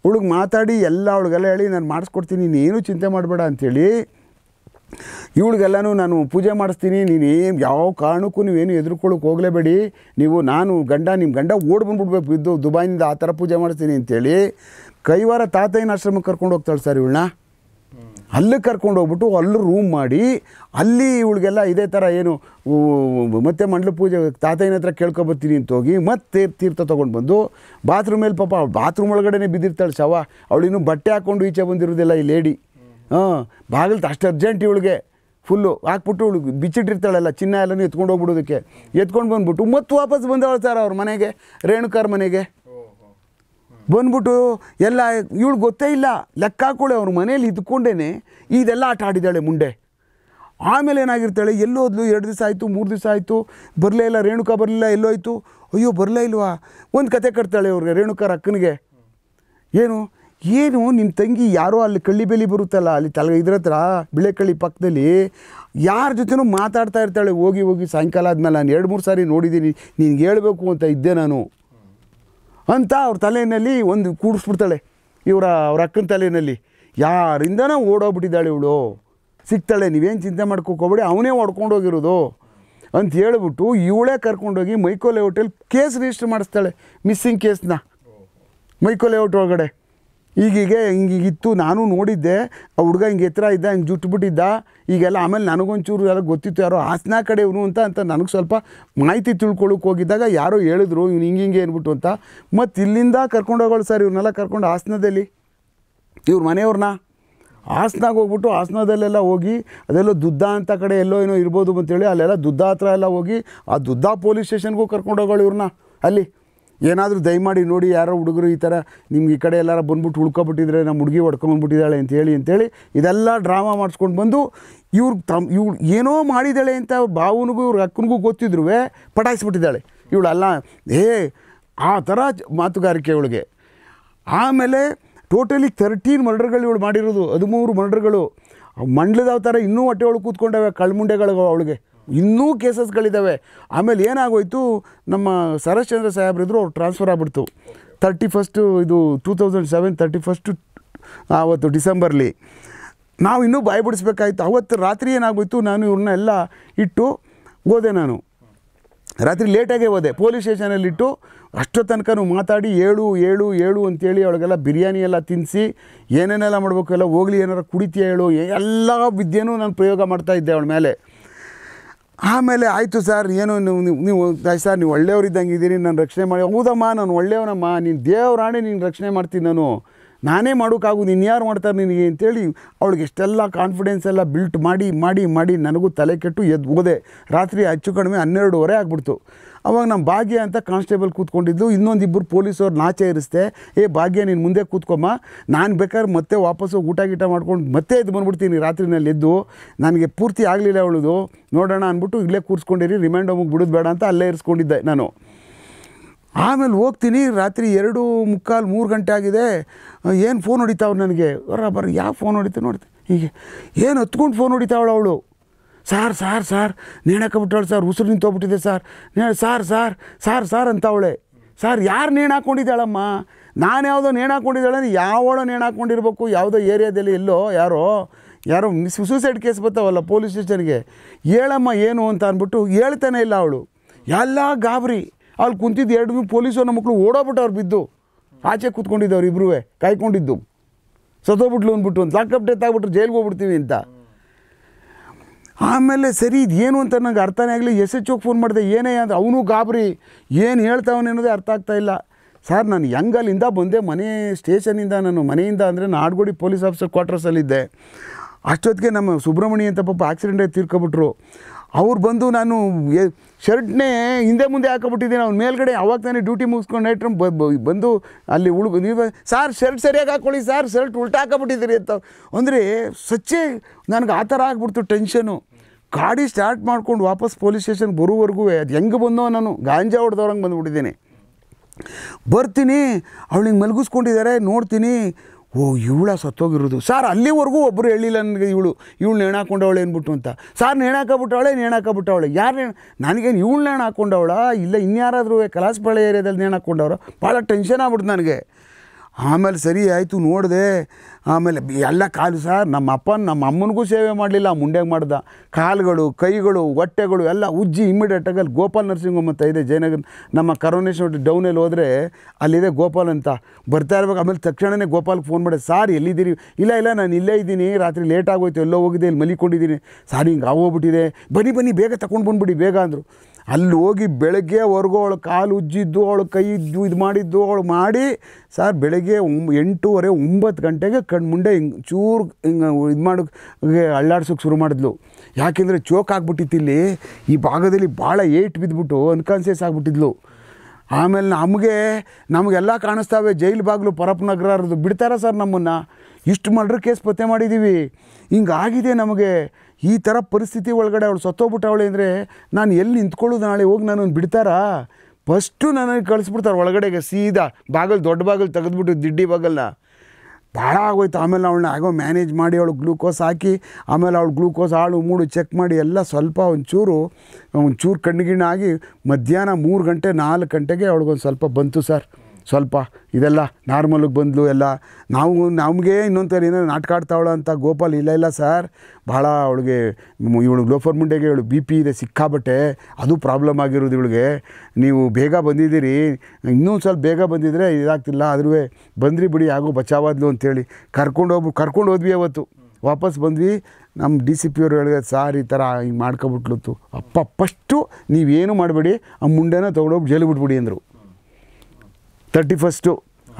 ಹುಡುಗ ಮಾತಾಡಿ ಎಲ್ಲ ಅವಳಿಗೆಲ್ಲ ಹೇಳಿ ನಾನು ಮಾಡಿಸ್ಕೊಡ್ತೀನಿ ನೀನು ಚಿಂತೆ ಮಾಡಬೇಡ ಅಂಥೇಳಿ ಇವಳಿಗೆಲ್ಲನೂ ನಾನು ಪೂಜೆ ಮಾಡಿಸ್ತೀನಿ ನೀನು ಏನು ಯಾವ ಕಾರಣಕ್ಕೂ ನೀವೇನು ಎದುರ್ಕೊಳ್ಳೋಕೆ ಹೋಗಲೇಬೇಡಿ ನೀವು ನಾನು ಗಂಡ ನಿಮ್ಮ ಗಂಡ ಓಡಿ ಬಂದ್ಬಿಡ್ಬೇಕು ಇದ್ದು ದುಬಾಯಿಂದ ಆ ಥರ ಪೂಜೆ ಮಾಡಿಸ್ತೀನಿ ಅಂತೇಳಿ ಕೈವಾರ ತಾತಯ್ಯನ ಆಶ್ರಮಕ್ಕೆ ಕರ್ಕೊಂಡು ಹೋಗ್ತಾಳೆ ಸರ್ ಇವಳನ್ನ ಅಲ್ಲಿಗೆ ಕರ್ಕೊಂಡು ಹೋಗ್ಬಿಟ್ಟು ಅಲ್ಲಿ ರೂಮ್ ಮಾಡಿ ಅಲ್ಲಿ ಇವಳಿಗೆಲ್ಲ ಇದೇ ಥರ ಏನು ಮತ್ತೆ ಮಂಡಲ ಪೂಜೆ ತಾತಯ್ಯನ ಹತ್ರ ಕೇಳ್ಕೊಬರ್ತೀನಿ ಅಂತ ಹೋಗಿ ಮತ್ತೆ ತೀರ್ಥ ತೊಗೊಂಡು ಬಂದು ಬಾತ್ರೂಮ್ ಮೇಲೆ ಪಾಪ ಬಾತ್ರೂಮ್ ಒಳಗಡೆ ಬಿದ್ದಿರ್ತಾಳೆ ಶವ ಅವಳಿನ್ನೂ ಬಟ್ಟೆ ಹಾಕ್ಕೊಂಡು ಈಚೆ ಬಂದಿರೋದಿಲ್ಲ ಈ ಲೇಡಿ ಹಾಂ ಬಾಗಿಲ್ದು ಅಷ್ಟು ಅರ್ಜೆಂಟ್ ಇವಳಿಗೆ ಫುಲ್ಲು ಹಾಕ್ಬಿಟ್ಟು ಇವಳು ಬಿಚ್ಚಿಟ್ಟಿರ್ತಾಳಲ್ಲ ಚಿನ್ನ ಎಲ್ಲನೂ ಎತ್ಕೊಂಡು ಹೋಗ್ಬಿಡೋದಕ್ಕೆ ಎತ್ಕೊಂಡು ಬಂದ್ಬಿಟ್ಟು ಮತ್ತು ವಾಪಸ್ ಬಂದವಳು ಸರ್ ಅವ್ರ ಮನೆಗೆ ರೇಣುಕಾರ ಮನೆಗೆ ಬಂದ್ಬಿಟ್ಟು ಎಲ್ಲ ಇವಳು ಗೊತ್ತೇ ಇಲ್ಲ ಲೆಕ್ಕ ಹಾಕೊಳ್ಳೆ ಅವ್ರ ಮನೇಲಿ ಇದ್ಕೊಂಡೇ ಇದೆಲ್ಲ ಆಟ ಆಡಿದ್ದಾಳೆ ಮುಂಡೆ ಆಮೇಲೆ ಏನಾಗಿರ್ತಾಳೆ ಎಲ್ಲೋದ್ಲು ಎರಡು ದಿವಸ ಆಯಿತು ಮೂರು ದಿವಸ ಆಯಿತು ಬರಲೇ ಇಲ್ಲ ರೇಣುಕಾ ಬರಲಿಲ್ಲ ಎಲ್ಲೋಯ್ತು ಅಯ್ಯೋ ಬರಲೇ ಇಲ್ವಾ ಒಂದು ಕತೆ ಕಟ್ತಾಳೆ ಅವ್ರಿಗೆ ರೇಣುಕಾರ ಅಕ್ಕನಿಗೆ ಏನು ಏನು ನಿಮ್ಮ ತಂಗಿ ಯಾರೋ ಅಲ್ಲಿ ಕಳ್ಳಿ ಬೇಲಿ ಬರುತ್ತಲ್ಲ ಅಲ್ಲಿ ತಲೆ ಇದ್ರ ಹತ್ರ ಬಿಳೆಕಳ್ಳಿ ಪಕ್ಕದಲ್ಲಿ ಯಾರ ಜೊತೆನೂ ಮಾತಾಡ್ತಾ ಇರ್ತಾಳೆ ಹೋಗಿ ಹೋಗಿ ಸಾಯಂಕಾಲ ಆದ್ಮೇಲೆ ನಾನು ಎರಡು ಮೂರು ಸಾರಿ ನೋಡಿದ್ದೀನಿ ನೀನು ಹೇಳಬೇಕು ಅಂತ ಇದ್ದೆ ನಾನು ಅಂತ ಅವ್ರ ತಲೆಯಲ್ಲಿ ಒಂದು ಕೂಡಿಸ್ಬಿಡ್ತಾಳೆ ಇವರ ಅವ್ರ ಅಕ್ಕನ ತಲೆಯಲ್ಲಿ ಯಾರಿಂದನೂ ಓಡೋಗ್ಬಿಟ್ಟಿದ್ದಾಳೆ ಇವಳು ಸಿಗ್ತಾಳೆ ನೀವೇನು ಚಿಂತೆ ಮಾಡ್ಕೋಕೋಬೇಡಿ ಅವನೇ ಹೋಗಿರೋದು ಅಂತ ಹೇಳ್ಬಿಟ್ಟು ಇವಳೇ ಕರ್ಕೊಂಡೋಗಿ ಮೈಕೋ ಹೋಟೆಲ್ ಕೇಸ್ ರಿಜಿಸ್ಟರ್ ಮಾಡಿಸ್ತಾಳೆ ಮಿಸ್ಸಿಂಗ್ ಕೇಸ್ನ ಮೈಕೋ ಲೇಔಟ್ ಒಳಗಡೆ ಈಗೀಗೆ ಹಿಂಗೀಗಿತ್ತು ನಾನು ನೋಡಿದ್ದೆ ಆ ಹುಡುಗ ಹಿಂಗೆ ಎತ್ತರ ಇದ್ದ ಹಿಂಗೆ ಜುಟ್ಬಿಟ್ಟಿದ್ದ ಈಗೆಲ್ಲ ಆಮೇಲೆ ನನಗೊಂಚೂರು ಎಲ್ಲ ಗೊತ್ತಿತ್ತು ಯಾರೋ ಹಾಸನ ಇವನು ಅಂತ ಅಂತ ನನಗೆ ಸ್ವಲ್ಪ ಮಾಹಿತಿ ತಿಳ್ಕೊಳ್ಳೋಕೆ ಹೋಗಿದ್ದಾಗ ಯಾರೋ ಹೇಳಿದ್ರು ಇವ್ನು ಹಿಂಗೆ ಹಿಂಗೆ ಅಂದ್ಬಿಟ್ಟು ಅಂತ ಮತ್ತು ಇಲ್ಲಿಂದ ಕರ್ಕೊಂಡು ಸರ್ ಇವನ್ನೆಲ್ಲ ಕರ್ಕೊಂಡು ಹಾಸನದಲ್ಲಿ ಇವ್ರ ಮನೆಯವ್ರನ್ನ ಹಾಸನಾಗ ಹೋಗ್ಬಿಟ್ಟು ಹಾಸನದಲ್ಲೆಲ್ಲ ಹೋಗಿ ಅದೆಲ್ಲೋ ದುದ್ದ ಅಂತ ಕಡೆ ಎಲ್ಲೋ ಏನೋ ಇರ್ಬೋದು ಅಂತೇಳಿ ಅಲ್ಲೆಲ್ಲ ದುದ್ದ ಹತ್ರ ಎಲ್ಲ ಹೋಗಿ ಆ ದುದ್ದ ಪೊಲೀಸ್ ಸ್ಟೇಷನ್ಗೂ ಕರ್ಕೊಂಡು ಹೋಗೋಳು ಇವ್ರನ್ನ ಅಲ್ಲಿ ಏನಾದರೂ ದಯಮಾಡಿ ನೋಡಿ ಯಾರೋ ಹುಡುಗರು ಈ ಥರ ನಿಮ್ಗೆ ಈ ಕಡೆ ಎಲ್ಲಾರ ಬಂದ್ಬಿಟ್ಟು ಉಳ್ಕೊಬಿಟ್ಟಿದ್ರೆ ನಮ್ಮ ಹುಡುಗಿ ಹೊಡ್ಕೊಂಬಂದ್ಬಿಟ್ಟಿದ್ದಾಳೆ ಅಂತೇಳಿ ಅಂತೇಳಿ ಇದೆಲ್ಲ ಡ್ರಾಮಾ ಮಾಡಿಸ್ಕೊಂಡು ಬಂದು ಇವ್ರು ತಮ್ ಇವ್ಳು ಏನೋ ಮಾಡಿದ್ದಾಳೆ ಅಂತ ಅವ್ರ ಭಾವನಿಗೂ ಇವ್ರ ಅಕ್ಕನಿಗೂ ಗೊತ್ತಿದ್ರು ಪಟಾಯಿಸ್ಬಿಟ್ಟಿದ್ದಾಳೆ ಅಲ್ಲ ಏ ಆ ಥರ ಮಾತುಗಾರಿಕೆ ಅವಳಿಗೆ ಆಮೇಲೆ ಟೋಟಲಿ ತರ್ಟೀನ್ ಮರ್ಡರ್ಗಳು ಇವಳು ಮಾಡಿರೋದು ಹದಿಮೂರು ಮರ್ಡರ್ಗಳು ಮಂಡ್ಲದವ ಥರ ಇನ್ನೂ ಹೊಟ್ಟೆ ಒಳಗೆ ಕೂತ್ಕೊಂಡವೆ ಕಳ್ಮುಂಡೆಗಳು ಅವಳಿಗೆ ಇನ್ನೂ ಕೇಸಸ್ಗಳಿದ್ದಾವೆ ಆಮೇಲೆ ಏನಾಗೋಯ್ತು ನಮ್ಮ ಶರಶ್ಚಂದ್ರ ಸಾಹೇಬ್ರಿದ್ರು ಅವ್ರು ಟ್ರಾನ್ಸ್ಫರ್ ಆಗ್ಬಿಡ್ತು ತರ್ಟಿ ಫಸ್ಟು ಇದು two thousand seven thirty first ಆವತ್ತು ಡಿಸೆಂಬರ್ಲಿ ನಾವು ಇನ್ನೂ ಬಾಯಿ ಅವತ್ತು ರಾತ್ರಿ ಏನಾಗೋಯ್ತು ನಾನು ಇವ್ರನ್ನ ಎಲ್ಲ ಇಟ್ಟು ಹೋದೆ ನಾನು ರಾತ್ರಿ ಲೇಟಾಗೇ ಹೋದೆ ಪೊಲೀಸ್ ಸ್ಟೇಷನಲ್ಲಿಟ್ಟು ಇಟ್ಟು ತನಕ ಮಾತಾಡಿ ಏಳು ಏಳು ಏಳು ಅಂತೇಳಿ ಅವಳಿಗೆಲ್ಲ ಬಿರಿಯಾನಿ ಎಲ್ಲ ತಿನ್ನಿಸಿ ಏನೇನೆಲ್ಲ ಮಾಡಬೇಕು ಎಲ್ಲ ಹೋಗ್ಲಿ ಏನಾರು ಕುಡಿತೀಯ ಹೇಳು ಎಲ್ಲ ವಿದ್ಯೆನೂ ನಾನು ಪ್ರಯೋಗ ಮಾಡ್ತಾಯಿದ್ದೆ ಅವಳ ಮೇಲೆ ಆಮೇಲೆ ಆಯಿತು ಸರ್ ಏನು ನೀವು ನೀವು ಸರ್ ನೀವು ಒಳ್ಳೆಯವ್ರು ಇದ್ದಂಗೆ ಇದ್ದೀರಿ ನಾನು ರಕ್ಷಣೆ ಮಾಡಿ ಹೌದಮ್ಮ ನಾನು ಒಳ್ಳೆಯವನಮ್ಮ ನೀನು ದೇವರಾಣಿ ನೀನು ರಕ್ಷಣೆ ಮಾಡ್ತೀನಿ ನಾನು ನಾನೇ ಮಾಡೋಕ್ಕಾಗೋದು ಇನ್ಯಾರು ಮಾಡ್ತಾರೆ ನಿನಗೆ ಅಂತೇಳಿ ಅವಳಿಗೆ ಎಷ್ಟೆಲ್ಲ ಕಾನ್ಫಿಡೆನ್ಸ್ ಎಲ್ಲ ಬಿಲ್ಟ್ ಮಾಡಿ ಮಾಡಿ ಮಾಡಿ ನನಗೂ ತಲೆ ಕೆಟ್ಟು ಎದ್ದು ಹೋದೆ ರಾತ್ರಿ ಹೆಚ್ಚು ಕಡಿಮೆ ಹನ್ನೆರಡುವರೆ ಆಗ್ಬಿಡ್ತು ಅವಾಗ ನಮ್ಮ ಭಾಗ್ಯ ಅಂತ ಕಾನ್ಸ್ಟೇಬಲ್ ಕೂತ್ಕೊಂಡಿದ್ದು ಇನ್ನೊಂದಿಬ್ಬರು ಪೊಲೀಸವ್ರು ನಾಚೆ ಇರಿಸ್ತೆ ಏ ಭಾಗ್ಯ ನೀನು ಮುಂದೆ ಕೂತ್ಕೊಮ್ಮ ನಾನು ಬೇಕಾದ್ರೆ ಮತ್ತೆ ವಾಪಸ್ಸು ಊಟ ಗೀಟ ಮಾಡ್ಕೊಂಡು ಮತ್ತೆ ಎದ್ದು ಬಂದ್ಬಿಡ್ತೀನಿ ರಾತ್ರಿನಲ್ಲಿ ಎದ್ದು ನನಗೆ ಪೂರ್ತಿ ಆಗಲಿಲ್ಲ ಅವಳದು ನೋಡೋಣ ಅಂದ್ಬಿಟ್ಟು ಇಲ್ಲೇ ಕೂರಿಸ್ಕೊಂಡಿರಿ ರಿಮೈಂಡ್ ಹೋಗಿ ಬಿಡೋದು ಬೇಡ ಅಂತ ಅಲ್ಲೇ ಇರಿಸ್ಕೊಂಡಿದ್ದೆ ನಾನು ಆಮೇಲೆ ಹೋಗ್ತೀನಿ ರಾತ್ರಿ ಎರಡು ಮುಕ್ಕಾಲು ಮೂರು ಗಂಟೆ ಆಗಿದೆ ಏನು ಫೋನ್ ಹೊಡಿತಾವ್ರು ನನಗೆ ಬರ ಯಾವ ಫೋನ್ ಹೊಡಿತು ನೋಡ್ತೀನಿ ಹೀಗೆ ಏನು ಹತ್ಕೊಂಡು ಫೋನ್ ಹೊಡಿತಾವಳು ಅವಳು ಸಾರ್ ಸಾರ್ ಸಾರ್ ನೇಣಾಕೊಬಿಟ್ಟವಳು ಸರ್ ಉಸಿರು ನಿಂತೋಗ್ಬಿಟ್ಟಿದೆ sir sir sir sir sir ಅಂತ ಅವಳೆ ಸಾರ್ ಯಾರು ನೇಣು ಹಾಕ್ಕೊಂಡಿದ್ದಾಳಮ್ಮ ನಾನು ಯಾವುದೋ ನೇಣು ಹಾಕ್ಕೊಂಡಿದ್ದಾಳೆ ನೇಣಾಕೊಂಡಿರ್ಬೇಕು ನೇಣು ಹಾಕ್ಕೊಂಡಿರ್ಬೇಕು ಯಾವುದೋ ಏರಿಯಾದಲ್ಲಿ ಎಲ್ಲೋ ಯಾರೋ ಯಾರೋ ಸೂಸೈಡ್ ಕೇಸ್ ಬರ್ತಾವಲ್ಲ ಪೊಲೀಸ್ ಸ್ಟೇಷನ್ಗೆ ಹೇಳಮ್ಮ ಏನು ಅಂತ ಅಂದ್ಬಿಟ್ಟು ಹೇಳ್ತಾನೆ ಇಲ್ಲ ಅವಳು ಎಲ್ಲ ಗಾಬರಿ ಅಲ್ಲಿ ಕುಂತಿದ್ದು ಎರಡು ನಮ್ಮ ಮಕ್ಕಳು ಓಡೋಗ್ಬಿಟ್ಟವ್ರು ಬಿದ್ದು ಆಚೆ ಕೂತ್ಕೊಂಡಿದ್ದವ್ರು ಇಬ್ಬರೂ ಕಾಯ್ಕೊಂಡಿದ್ದು ಸತ್ತೋಗ್ಬಿಟ್ಲು ಅಂದ್ಬಿಟ್ಟು ಒಂದು ಲಾಕಪ್ ಡೆತ್ ಆಗ್ಬಿಟ್ರು ಜೈಲಿಗೆ ಹೋಗ್ಬಿಡ್ತೀವಿ ಅಂತ ಆಮೇಲೆ ಸರಿ ಇದು ಏನು ಅಂತ ನನಗೆ ಅರ್ಥನೇ ಆಗಲಿ ಎಸ್ ಎಚ್ ಓಗೆ ಫೋನ್ ಮಾಡಿದೆ ಏನೇ ಅಂತ ಅವನು ಗಾಬರಿ ಏನು ಹೇಳ್ತಾವನೆ ಅನ್ನೋದೇ ಅರ್ಥ ಆಗ್ತಾ ಇಲ್ಲ ಸರ್ ನಾನು ಅಲ್ಲಿಂದ ಬಂದೆ ಮನೆ ಸ್ಟೇಷನಿಂದ ನಾನು ಮನೆಯಿಂದ ಅಂದರೆ ಆಡ್ಗೋಡಿ ಪೊಲೀಸ್ ಆಫೀಸರ್ ಕ್ವಾರ್ಟರ್ಸಲ್ಲಿದ್ದೆ ಅಷ್ಟೊತ್ತಿಗೆ ನಮ್ಮ ಸುಬ್ರಹ್ಮಣಿ ಅಂತ ಪಾಪ ಆಕ್ಸಿಡೆಂಟಾಗಿ ತೀರ್ಕೊಬಿಟ್ರು ಅವ್ರು ಬಂದು ನಾನು ಶರ್ಟ್ನೇ ಹಿಂದೆ ಮುಂದೆ ಹಾಕೊಬಿಟ್ಟಿದ್ದೀನಿ ಅವ್ನು ಮೇಲ್ಗಡೆ ಅವಾಗ ತಾನೇ ಡ್ಯೂಟಿ ಮುಗಿಸ್ಕೊಂಡು ನೈಟ್ರಮ್ ಬಂದು ಅಲ್ಲಿ ಉಳು ನೀವು ಸಾರ್ ಶರ್ಟ್ ಸರಿಯಾಗಿ ಹಾಕ್ಕೊಳ್ಳಿ ಸಾರ್ ಶರ್ಟ್ ಉಲ್ಟಾ ಹಾಕೊಬಿಟ್ಟಿದ್ದೀರಿ ಅಂತ ಅಂದರೆ ಸ್ವಚ್ಛೆ ನನಗೆ ಆ ಥರ ಆಗ್ಬಿಡ್ತು ಟೆನ್ಷನು ಗಾಡಿ ಸ್ಟಾರ್ಟ್ ಮಾಡ್ಕೊಂಡು ವಾಪಸ್ ಪೊಲೀಸ್ ಸ್ಟೇಷನ್ ಬರೋವರೆಗೂ ಅದು ಹೆಂಗೆ ಬಂದೋ ನಾನು ಗಾಂಜಾ ಹೊಡೆದವ್ರಂಗೆ ಬಂದುಬಿಟ್ಟಿದ್ದೀನಿ ಬರ್ತೀನಿ ಅವಳಿಗೆ ಮಲಗಿಸ್ಕೊಂಡಿದ್ದಾರೆ ನೋಡ್ತೀನಿ ಓ ಇವಳ ಸತ್ತೋಗಿರೋದು ಸರ್ ಅಲ್ಲಿವರೆಗೂ ಒಬ್ಬರು ಹೇಳಿಲ್ಲ ನನಗೆ ಇವಳು ಇವಳು ನೇಣಾಕೊಂಡವಳೆ ಹಾಕೊಂಡವಳೆ ಅಂದ್ಬಿಟ್ಟು ಅಂತ ಸಾರ್ ನೇಣಾಕಬಿಟ್ಟವಳೆ ಹಾಕಬಿಟ್ಟವಳೆ ನೇಣು ಯಾರು ನೇಣ ನನಗೇನು ಇವಳು ನೇಣ ಹಾಕೊಂಡವಳ ಇಲ್ಲ ಇನ್ಯಾರಾದರೂ ಕಲಾಸಪಾಳ್ಯ ಏರಿಯಾದಲ್ಲಿ ನೇಣ ಭಾಳ ಟೆನ್ಷನ್ ಆಗ್ಬಿಡ್ತು ನನಗೆ ಆಮೇಲೆ ಸರಿ ಆಯಿತು ನೋಡಿದೆ ಆಮೇಲೆ ಎಲ್ಲ ಕಾಲು ಸರ್ ನಮ್ಮ ಅಪ್ಪನ ನಮ್ಮ ಅಮ್ಮನಿಗೂ ಸೇವೆ ಮಾಡಲಿಲ್ಲ ಮುಂಡೆಗೆ ಮಾಡ್ದ ಕಾಲುಗಳು ಕೈಗಳು ಹೊಟ್ಟೆಗಳು ಎಲ್ಲ ಉಜ್ಜಿ ಇಮ್ಮಿಡಿಯೇಟಾಗಿ ಅಲ್ಲಿ ಗೋಪಾಲ್ ನರ್ಸಿಂಗ್ ಹೋಮ್ ಅಂತ ಇದೆ ಜಯನಗರ ನಮ್ಮ ಕರೋನೇಶ್ ಡೌನಲ್ಲಿ ಹೋದರೆ ಅಲ್ಲಿದೆ ಗೋಪಾಲ್ ಅಂತ ಬರ್ತಾ ಇರ್ಬೇಕು ಆಮೇಲೆ ತಕ್ಷಣವೇ ಗೋಪಾಲ್ಗೆ ಫೋನ್ ಮಾಡಿದೆ ಸಾರ್ ಎಲ್ಲಿದ್ದೀರಿ ಇಲ್ಲ ಇಲ್ಲ ನಾನು ಇಲ್ಲೇ ಇದ್ದೀನಿ ರಾತ್ರಿ ಲೇಟ್ ಆಗೋಯ್ತು ಎಲ್ಲೋ ಹೋಗಿದೆ ಇಲ್ಲಿ ಮಲಿಕೊಂಡಿದ್ದೀನಿ ಸಾರ್ ಹಿಂಗೆ ಆಗೋಗ್ಬಿಟ್ಟಿದೆ ಬನ್ನಿ ಬನ್ನಿ ಬೇಗ ತಗೊಂಡು ಬಂದುಬಿಡಿ ಬೇಗ ಅಂದರು ಅಲ್ಲಿ ಹೋಗಿ ಬೆಳಗ್ಗೆವರೆಗೂ ಅವಳು ಕಾಲು ಉಜ್ಜಿದ್ದು ಅವಳು ಕೈ ಇದ್ದು ಇದು ಮಾಡಿದ್ದು ಅವಳು ಮಾಡಿ ಸರ್ ಬೆಳಗ್ಗೆ ಎಂಟೂವರೆ ಒಂಬತ್ತು ಗಂಟೆಗೆ ಕಣ್ಣು ಮುಂಡೆ ಹಿಂಗೆ ಚೂರು ಹಿಂಗೆ ಇದು ಮಾಡೋಕ್ಕೆ ಅಳ್ಳಾಡ್ಸೋಕ್ಕೆ ಶುರು ಮಾಡಿದ್ಲು ಯಾಕೆಂದರೆ ಚೋಕ್ ಆಗ್ಬಿಟ್ಟಿತ್ತು ಇಲ್ಲಿ ಈ ಭಾಗದಲ್ಲಿ ಭಾಳ ಏಟ್ ಬಿದ್ದುಬಿಟ್ಟು ಅನ್ಕಾನ್ಸಿಯಸ್ ಆಗಿಬಿಟ್ಟಿದ್ಲು ಆಮೇಲೆ ನಮಗೆ ನಮಗೆಲ್ಲ ಕಾಣಿಸ್ತಾವೆ ಜೈಲು ಬಾಗಿಲು ನಗರದ್ದು ಬಿಡ್ತಾರ ಸರ್ ನಮ್ಮನ್ನು ಇಷ್ಟು ಮರ್ಡ್ರ್ ಕೇಸ್ ಪತ್ತೆ ಮಾಡಿದ್ದೀವಿ ಹಿಂಗಾಗಿದೆ ನಮಗೆ ಈ ಥರ ಪರಿಸ್ಥಿತಿ ಒಳಗಡೆ ಅವಳು ಸತ್ತೋಗ್ಬಿಟ್ಟವಳೆ ಅಂದರೆ ನಾನು ಎಲ್ಲಿ ನಿಂತ್ಕೊಳ್ಳೋದು ನಾಳೆ ಹೋಗಿ ನಾನೊಂದು ಬಿಡ್ತಾರಾ ಫಸ್ಟು ನನಗೆ ಕಳಿಸ್ಬಿಡ್ತಾರೆ ಒಳಗಡೆಗೆ ಸೀದಾ ಬಾಗಿಲು ದೊಡ್ಡ ಬಾಗಿಲು ತೆಗೆದ್ಬಿಟ್ಟು ದಿಡ್ಡಿ ಬಾಗಲ್ನ ಭಾಳ ಆಗೋಯ್ತು ಆಮೇಲೆ ಅವಳನ್ನ ಆಗೋ ಮ್ಯಾನೇಜ್ ಮಾಡಿ ಅವಳು ಗ್ಲೂಕೋಸ್ ಹಾಕಿ ಆಮೇಲೆ ಅವಳು ಗ್ಲೂಕೋಸ್ ಹಾಳು ಮೂಡು ಚೆಕ್ ಮಾಡಿ ಎಲ್ಲ ಸ್ವಲ್ಪ ಒಂಚೂರು ಒಂಚೂರು ಕಣ್ಣುಗಿಣ್ಣಾಗಿ ಮಧ್ಯಾಹ್ನ ಮೂರು ಗಂಟೆ ನಾಲ್ಕು ಗಂಟೆಗೆ ಅವಳಿಗೊಂದು ಸ್ವಲ್ಪ ಬಂತು ಸರ್ ಸ್ವಲ್ಪ ಇದೆಲ್ಲ ನಾರ್ಮಲಿಗೆ ಬಂದಲು ಎಲ್ಲ ನಾವು ನಮಗೆ ಇನ್ನೊಂದು ಥರ ಏನೋ ನಾಟಕ ಆಡ್ತಾವಳ ಅಂತ ಗೋಪಾಲ್ ಇಲ್ಲ ಇಲ್ಲ ಸರ್ ಭಾಳ ಅವಳಿಗೆ ಇವಳು ಲೋಫರ್ ಮುಂಡೆಗೆ ಇವಳು ಬಿ ಪಿ ಇದೆ ಸಿಕ್ಕಾಬಟ್ಟೆ ಅದು ಪ್ರಾಬ್ಲಮ್ ಆಗಿರೋದು ಇವಳಿಗೆ ನೀವು ಬೇಗ ಬಂದಿದ್ದೀರಿ ಇನ್ನೂ ಸ್ವಲ್ಪ ಬೇಗ ಬಂದಿದ್ದರೆ ಇದಾಗ್ತಿಲ್ಲ ಆದ್ರೂ ಬಂದ್ರಿ ಬಿಡಿ ಯಾಗೋ ಬಚಾವಾದ್ಲು ಅಂಥೇಳಿ ಕರ್ಕೊಂಡು ಹೋಗಿ ಕರ್ಕೊಂಡು ಹೋದ್ವಿ ಅವತ್ತು ವಾಪಸ್ ಬಂದ್ವಿ ನಮ್ಮ ಡಿ ಸಿ ಪಿ ಅವ್ರು ಹೇಳಿದೆ ಸಾರ್ ಈ ಥರ ಹಿಂಗೆ ಮಾಡ್ಕೊಬಿಟ್ಲತ್ತು ಅಪ್ಪ ಫಸ್ಟು ನೀವೇನು ಮಾಡಬೇಡಿ ಆ ಮುಂಡೆನ ತೊಗೊಂಡೋಗಿ ಜೈಲಿಗೆ ಬಿಟ್ಬಿಡಿ ಅಂದರು ತರ್ಟಿ ಫಸ್ಟು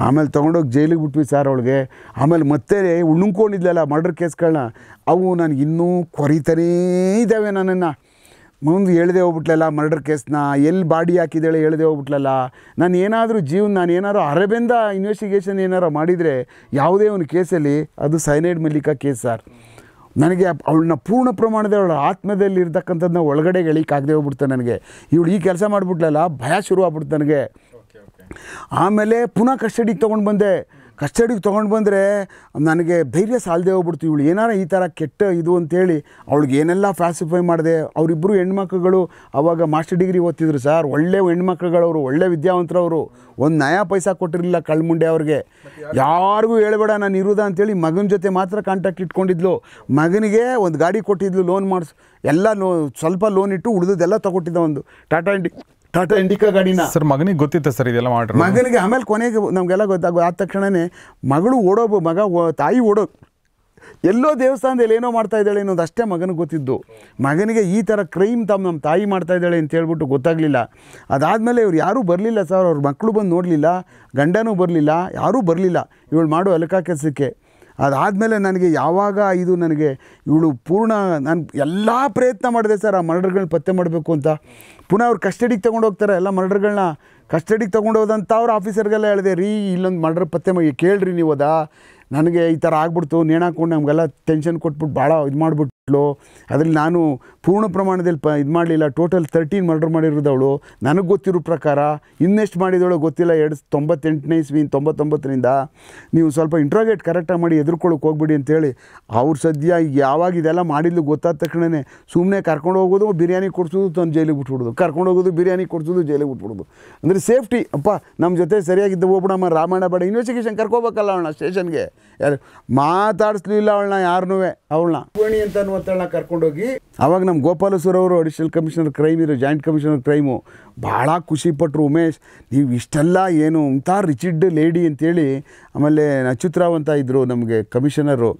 ಆಮೇಲೆ ತೊಗೊಂಡೋಗಿ ಜೈಲಿಗೆ ಬಿಟ್ವಿ ಸಾರ್ ಅವಳಿಗೆ ಆಮೇಲೆ ಮತ್ತೆ ಉಣ್ಕೊಂಡಿದ್ಲಲ್ಲ ಮರ್ಡರ್ ಕೇಸ್ಗಳನ್ನ ಅವು ನನಗೆ ಇನ್ನೂ ಕೊರಿತಾನೇ ಇದ್ದಾವೆ ನನ್ನನ್ನು ಮುಂದೆ ಹೇಳ್ದೆ ಹೋಗ್ಬಿಟ್ಲಲ್ಲ ಮರ್ಡರ್ ಕೇಸ್ನ ಎಲ್ಲಿ ಬಾಡಿ ಹಾಕಿದ್ದಾಳೆ ಹೇಳ್ದೆ ಹೋಗ್ಬಿಟ್ಲಲ್ಲ ನಾನು ಏನಾದರೂ ಜೀವನ ನಾನು ಏನಾದರೂ ಅರೆಬೆಂದ ಇನ್ವೆಸ್ಟಿಗೇಷನ್ ಏನಾರು ಮಾಡಿದರೆ ಯಾವುದೇ ಒಂದು ಕೇಸಲ್ಲಿ ಅದು ಸೈನೈಡ್ ಮಲ್ಲಿಕಾ ಕೇಸ್ ಸರ್ ನನಗೆ ಅವಳನ್ನ ಪೂರ್ಣ ಪ್ರಮಾಣದ ಅವಳ ಆತ್ಮದಲ್ಲಿ ಇರ್ತಕ್ಕಂಥದ್ದನ್ನ ಒಳಗಡೆ ಎಳಿಕಾಗದೆ ಹೋಗ್ಬಿಡ್ತಾನೆ ನನಗೆ ಇವಳು ಈ ಕೆಲಸ ಮಾಡಿಬಿಟ್ಲಲ್ಲ ಭಯ ಶುರು ಆಗ್ಬಿಡ್ತು ನನಗೆ ಆಮೇಲೆ ಪುನಃ ಕಸ್ಟಡಿಗೆ ತೊಗೊಂಡು ಬಂದೆ ಕಸ್ಟಡಿಗೆ ತೊಗೊಂಡು ಬಂದರೆ ನನಗೆ ಧೈರ್ಯ ಸಾಲದೆ ಹೋಗ್ಬಿಡ್ತು ಇವಳು ಏನಾರ ಈ ಥರ ಕೆಟ್ಟ ಇದು ಅಂತೇಳಿ ಅವಳಿಗೆ ಏನೆಲ್ಲ ಫ್ಯಾಸಿಫೈ ಮಾಡಿದೆ ಅವರಿಬ್ಬರು ಹೆಣ್ಮಕ್ಳುಗಳು ಅವಾಗ ಮಾಸ್ಟರ್ ಡಿಗ್ರಿ ಓದ್ತಿದ್ರು ಸರ್ ಒಳ್ಳೆ ಹೆಣ್ಮಕ್ಳುಗಳವರು ಒಳ್ಳೆ ವಿದ್ಯಾವಂತರವರು ಒಂದು ನಯಾ ಪೈಸಾ ಕೊಟ್ಟಿರಲಿಲ್ಲ ಕಳ್ಮುಂಡೆ ಅವ್ರಿಗೆ ಯಾರಿಗೂ ಹೇಳಬೇಡ ನಾನು ಇರುದ ಅಂತೇಳಿ ಮಗನ ಜೊತೆ ಮಾತ್ರ ಕಾಂಟ್ಯಾಕ್ಟ್ ಇಟ್ಕೊಂಡಿದ್ಲು ಮಗನಿಗೆ ಒಂದು ಗಾಡಿ ಕೊಟ್ಟಿದ್ಲು ಲೋನ್ ಮಾಡಿಸ್ ಎಲ್ಲ ಸ್ವಲ್ಪ ಲೋನ್ ಇಟ್ಟು ಉಳಿದದೆಲ್ಲ ತೊಗೊಟ್ಟಿದ್ದ ಒಂದು ಟಾಟಾ ಇಂಡಿ ಟಾಟಾ ಇಂಡಿಕಾ ಗಾಡಿನ ಸರ್ ಮಗನಿಗೆ ಗೊತ್ತಿತ್ತು ಸರ್ ಇದೆಲ್ಲ ಮಾಡ್ರಿ ಮಗನಿಗೆ ಆಮೇಲೆ ಕೊನೆಗೆ ನಮಗೆಲ್ಲ ಗೊತ್ತಾಗ ಆದ ತಕ್ಷಣವೇ ಮಗಳು ಓಡೋ ಮಗ ತಾಯಿ ಓಡೋ ಎಲ್ಲೋ ದೇವಸ್ಥಾನದಲ್ಲಿ ಏನೋ ಮಾಡ್ತಾ ಇದ್ದಾಳೆ ಅನ್ನೋದು ಅಷ್ಟೇ ಮಗನಿಗೆ ಗೊತ್ತಿದ್ದು ಮಗನಿಗೆ ಈ ಥರ ಕ್ರೈಮ್ ತಮ್ಮ ನಮ್ಮ ತಾಯಿ ಮಾಡ್ತಾ ಇದ್ದಾಳೆ ಅಂತ ಹೇಳ್ಬಿಟ್ಟು ಗೊತ್ತಾಗಲಿಲ್ಲ ಅದಾದಮೇಲೆ ಇವ್ರು ಯಾರೂ ಬರಲಿಲ್ಲ ಸರ್ ಅವ್ರ ಮಕ್ಕಳು ಬಂದು ನೋಡಲಿಲ್ಲ ಗಂಡನೂ ಬರಲಿಲ್ಲ ಯಾರೂ ಬರಲಿಲ್ಲ ಇವಳು ಮಾಡೋ ಅಲಕಾ ಕೆಲಸಕ್ಕೆ ಅದಾದಮೇಲೆ ನನಗೆ ಯಾವಾಗ ಇದು ನನಗೆ ಇವಳು ಪೂರ್ಣ ನಾನು ಎಲ್ಲ ಪ್ರಯತ್ನ ಮಾಡಿದೆ ಸರ್ ಆ ಮರ್ಡರ್ಗಳನ್ನ ಪತ್ತೆ ಮಾಡಬೇಕು ಅಂತ ಪುನಃ ಅವ್ರು ಕಸ್ಟಡಿಗೆ ತೊಗೊಂಡು ಹೋಗ್ತಾರೆ ಎಲ್ಲ ಮರ್ಡರ್ಗಳನ್ನ ಕಸ್ಟಡಿಗೆ ತೊಗೊಂಡು ಹೋದಂಥ ಅವ್ರ ಆಫೀಸರ್ಗೆಲ್ಲ ಹೇಳಿದೆ ರೀ ಇಲ್ಲೊಂದು ಮರ್ಡರ್ ಪತ್ತೆ ಮಾಡಿ ಕೇಳಿರಿ ನೀವು ಅದಾ ನನಗೆ ಈ ಥರ ಆಗ್ಬಿಡ್ತು ನೇಣಾಕೊಂಡು ನಮಗೆಲ್ಲ ಟೆನ್ಷನ್ ಕೊಟ್ಬಿಟ್ಟು ಭಾಳ ಇದು ಮಾಡಿಬಿಟ್ಟು ಅದರಲ್ಲಿ ನಾನು ಪೂರ್ಣ ಪ್ರಮಾಣದಲ್ಲಿ ಪ ಇದು ಮಾಡಲಿಲ್ಲ ಟೋಟಲ್ ತರ್ಟೀನ್ ಮರ್ಡರ್ ಮಾಡಿರೋದವಳು ನನಗೆ ಗೊತ್ತಿರೋ ಪ್ರಕಾರ ಇನ್ನೆಷ್ಟು ಮಾಡಿದವಳು ಗೊತ್ತಿಲ್ಲ ಎರಡು ತೊಂಬತ್ತೆಂಟನೇ ಇಸ್ವಿ ತೊಂಬತ್ತೊಂಬತ್ತರಿಂದ ನೀವು ಸ್ವಲ್ಪ ಇಂಟ್ರೋಗೇಟ್ ಕರೆಕ್ಟಾಗಿ ಮಾಡಿ ಎದುರ್ಕೊಳ್ಳೋಕೆ ಹೋಗ್ಬಿಡಿ ಅಂತೇಳಿ ಅವ್ರು ಸದ್ಯ ಯಾವಾಗ ಇದೆಲ್ಲ ಮಾಡಿದ್ಲು ಗೊತ್ತಾದ ತಕ್ಷಣವೇ ಸುಮ್ಮನೆ ಕರ್ಕೊಂಡು ಹೋಗೋದು ಬಿರಿಯಾನಿ ಕೊಡಿಸೋದು ತಂದು ಜೈಲಿಗೆ ಬಿಟ್ಬಿಡೋದು ಕರ್ಕೊಂಡು ಹೋಗೋದು ಬಿರಿಯಾನಿ ಕೊಡಿಸೋದು ಜೈಲಿಗೆ ಬಿಟ್ಬಿಡೋದು ಅಂದರೆ ಸೇಫ್ಟಿ ಅಪ್ಪ ನಮ್ಮ ಜೊತೆ ಸರಿಯಾಗಿದ್ದ ಹೋಗ್ಬಿಡಮ್ಮ ರಾಮಾಯಣ ಬೇಡ ಇನ್ವೆಸ್ಟಿಗೇಷನ್ ಕರ್ಕೋಬೇಕಲ್ಲ ಅವಳನ್ನ ಸ್ಟೇಷನ್ಗೆ ಯಾರು ಮಾತಾಡಿಸ್ಲಿಲ್ಲ ಅವಳನ್ನ ಯಾರನ್ನೂ ಅವಳನ್ನ ಅಂತ ಬಾನು ಕರ್ಕೊಂಡೋಗಿ ಅವಾಗ ನಮ್ಮ ಗೋಪಾಲ ಅವರು ಅಡಿಷನಲ್ ಕಮಿಷನರ್ ಕ್ರೈಮ್ ಇರೋ ಜಾಯಿಂಟ್ ಕಮಿಷನರ್ ಕ್ರೈಮು ಭಾಳ ಖುಷಿಪಟ್ಟರು ಉಮೇಶ್ ನೀವು ಇಷ್ಟೆಲ್ಲ ಏನು ಇಂಥ ರಿಚಿಡ್ ಲೇಡಿ ಅಂತೇಳಿ ಆಮೇಲೆ ನಕ್ಷತ್ರಾವ್ ಅಂತ ಇದ್ದರು ನಮಗೆ commissioner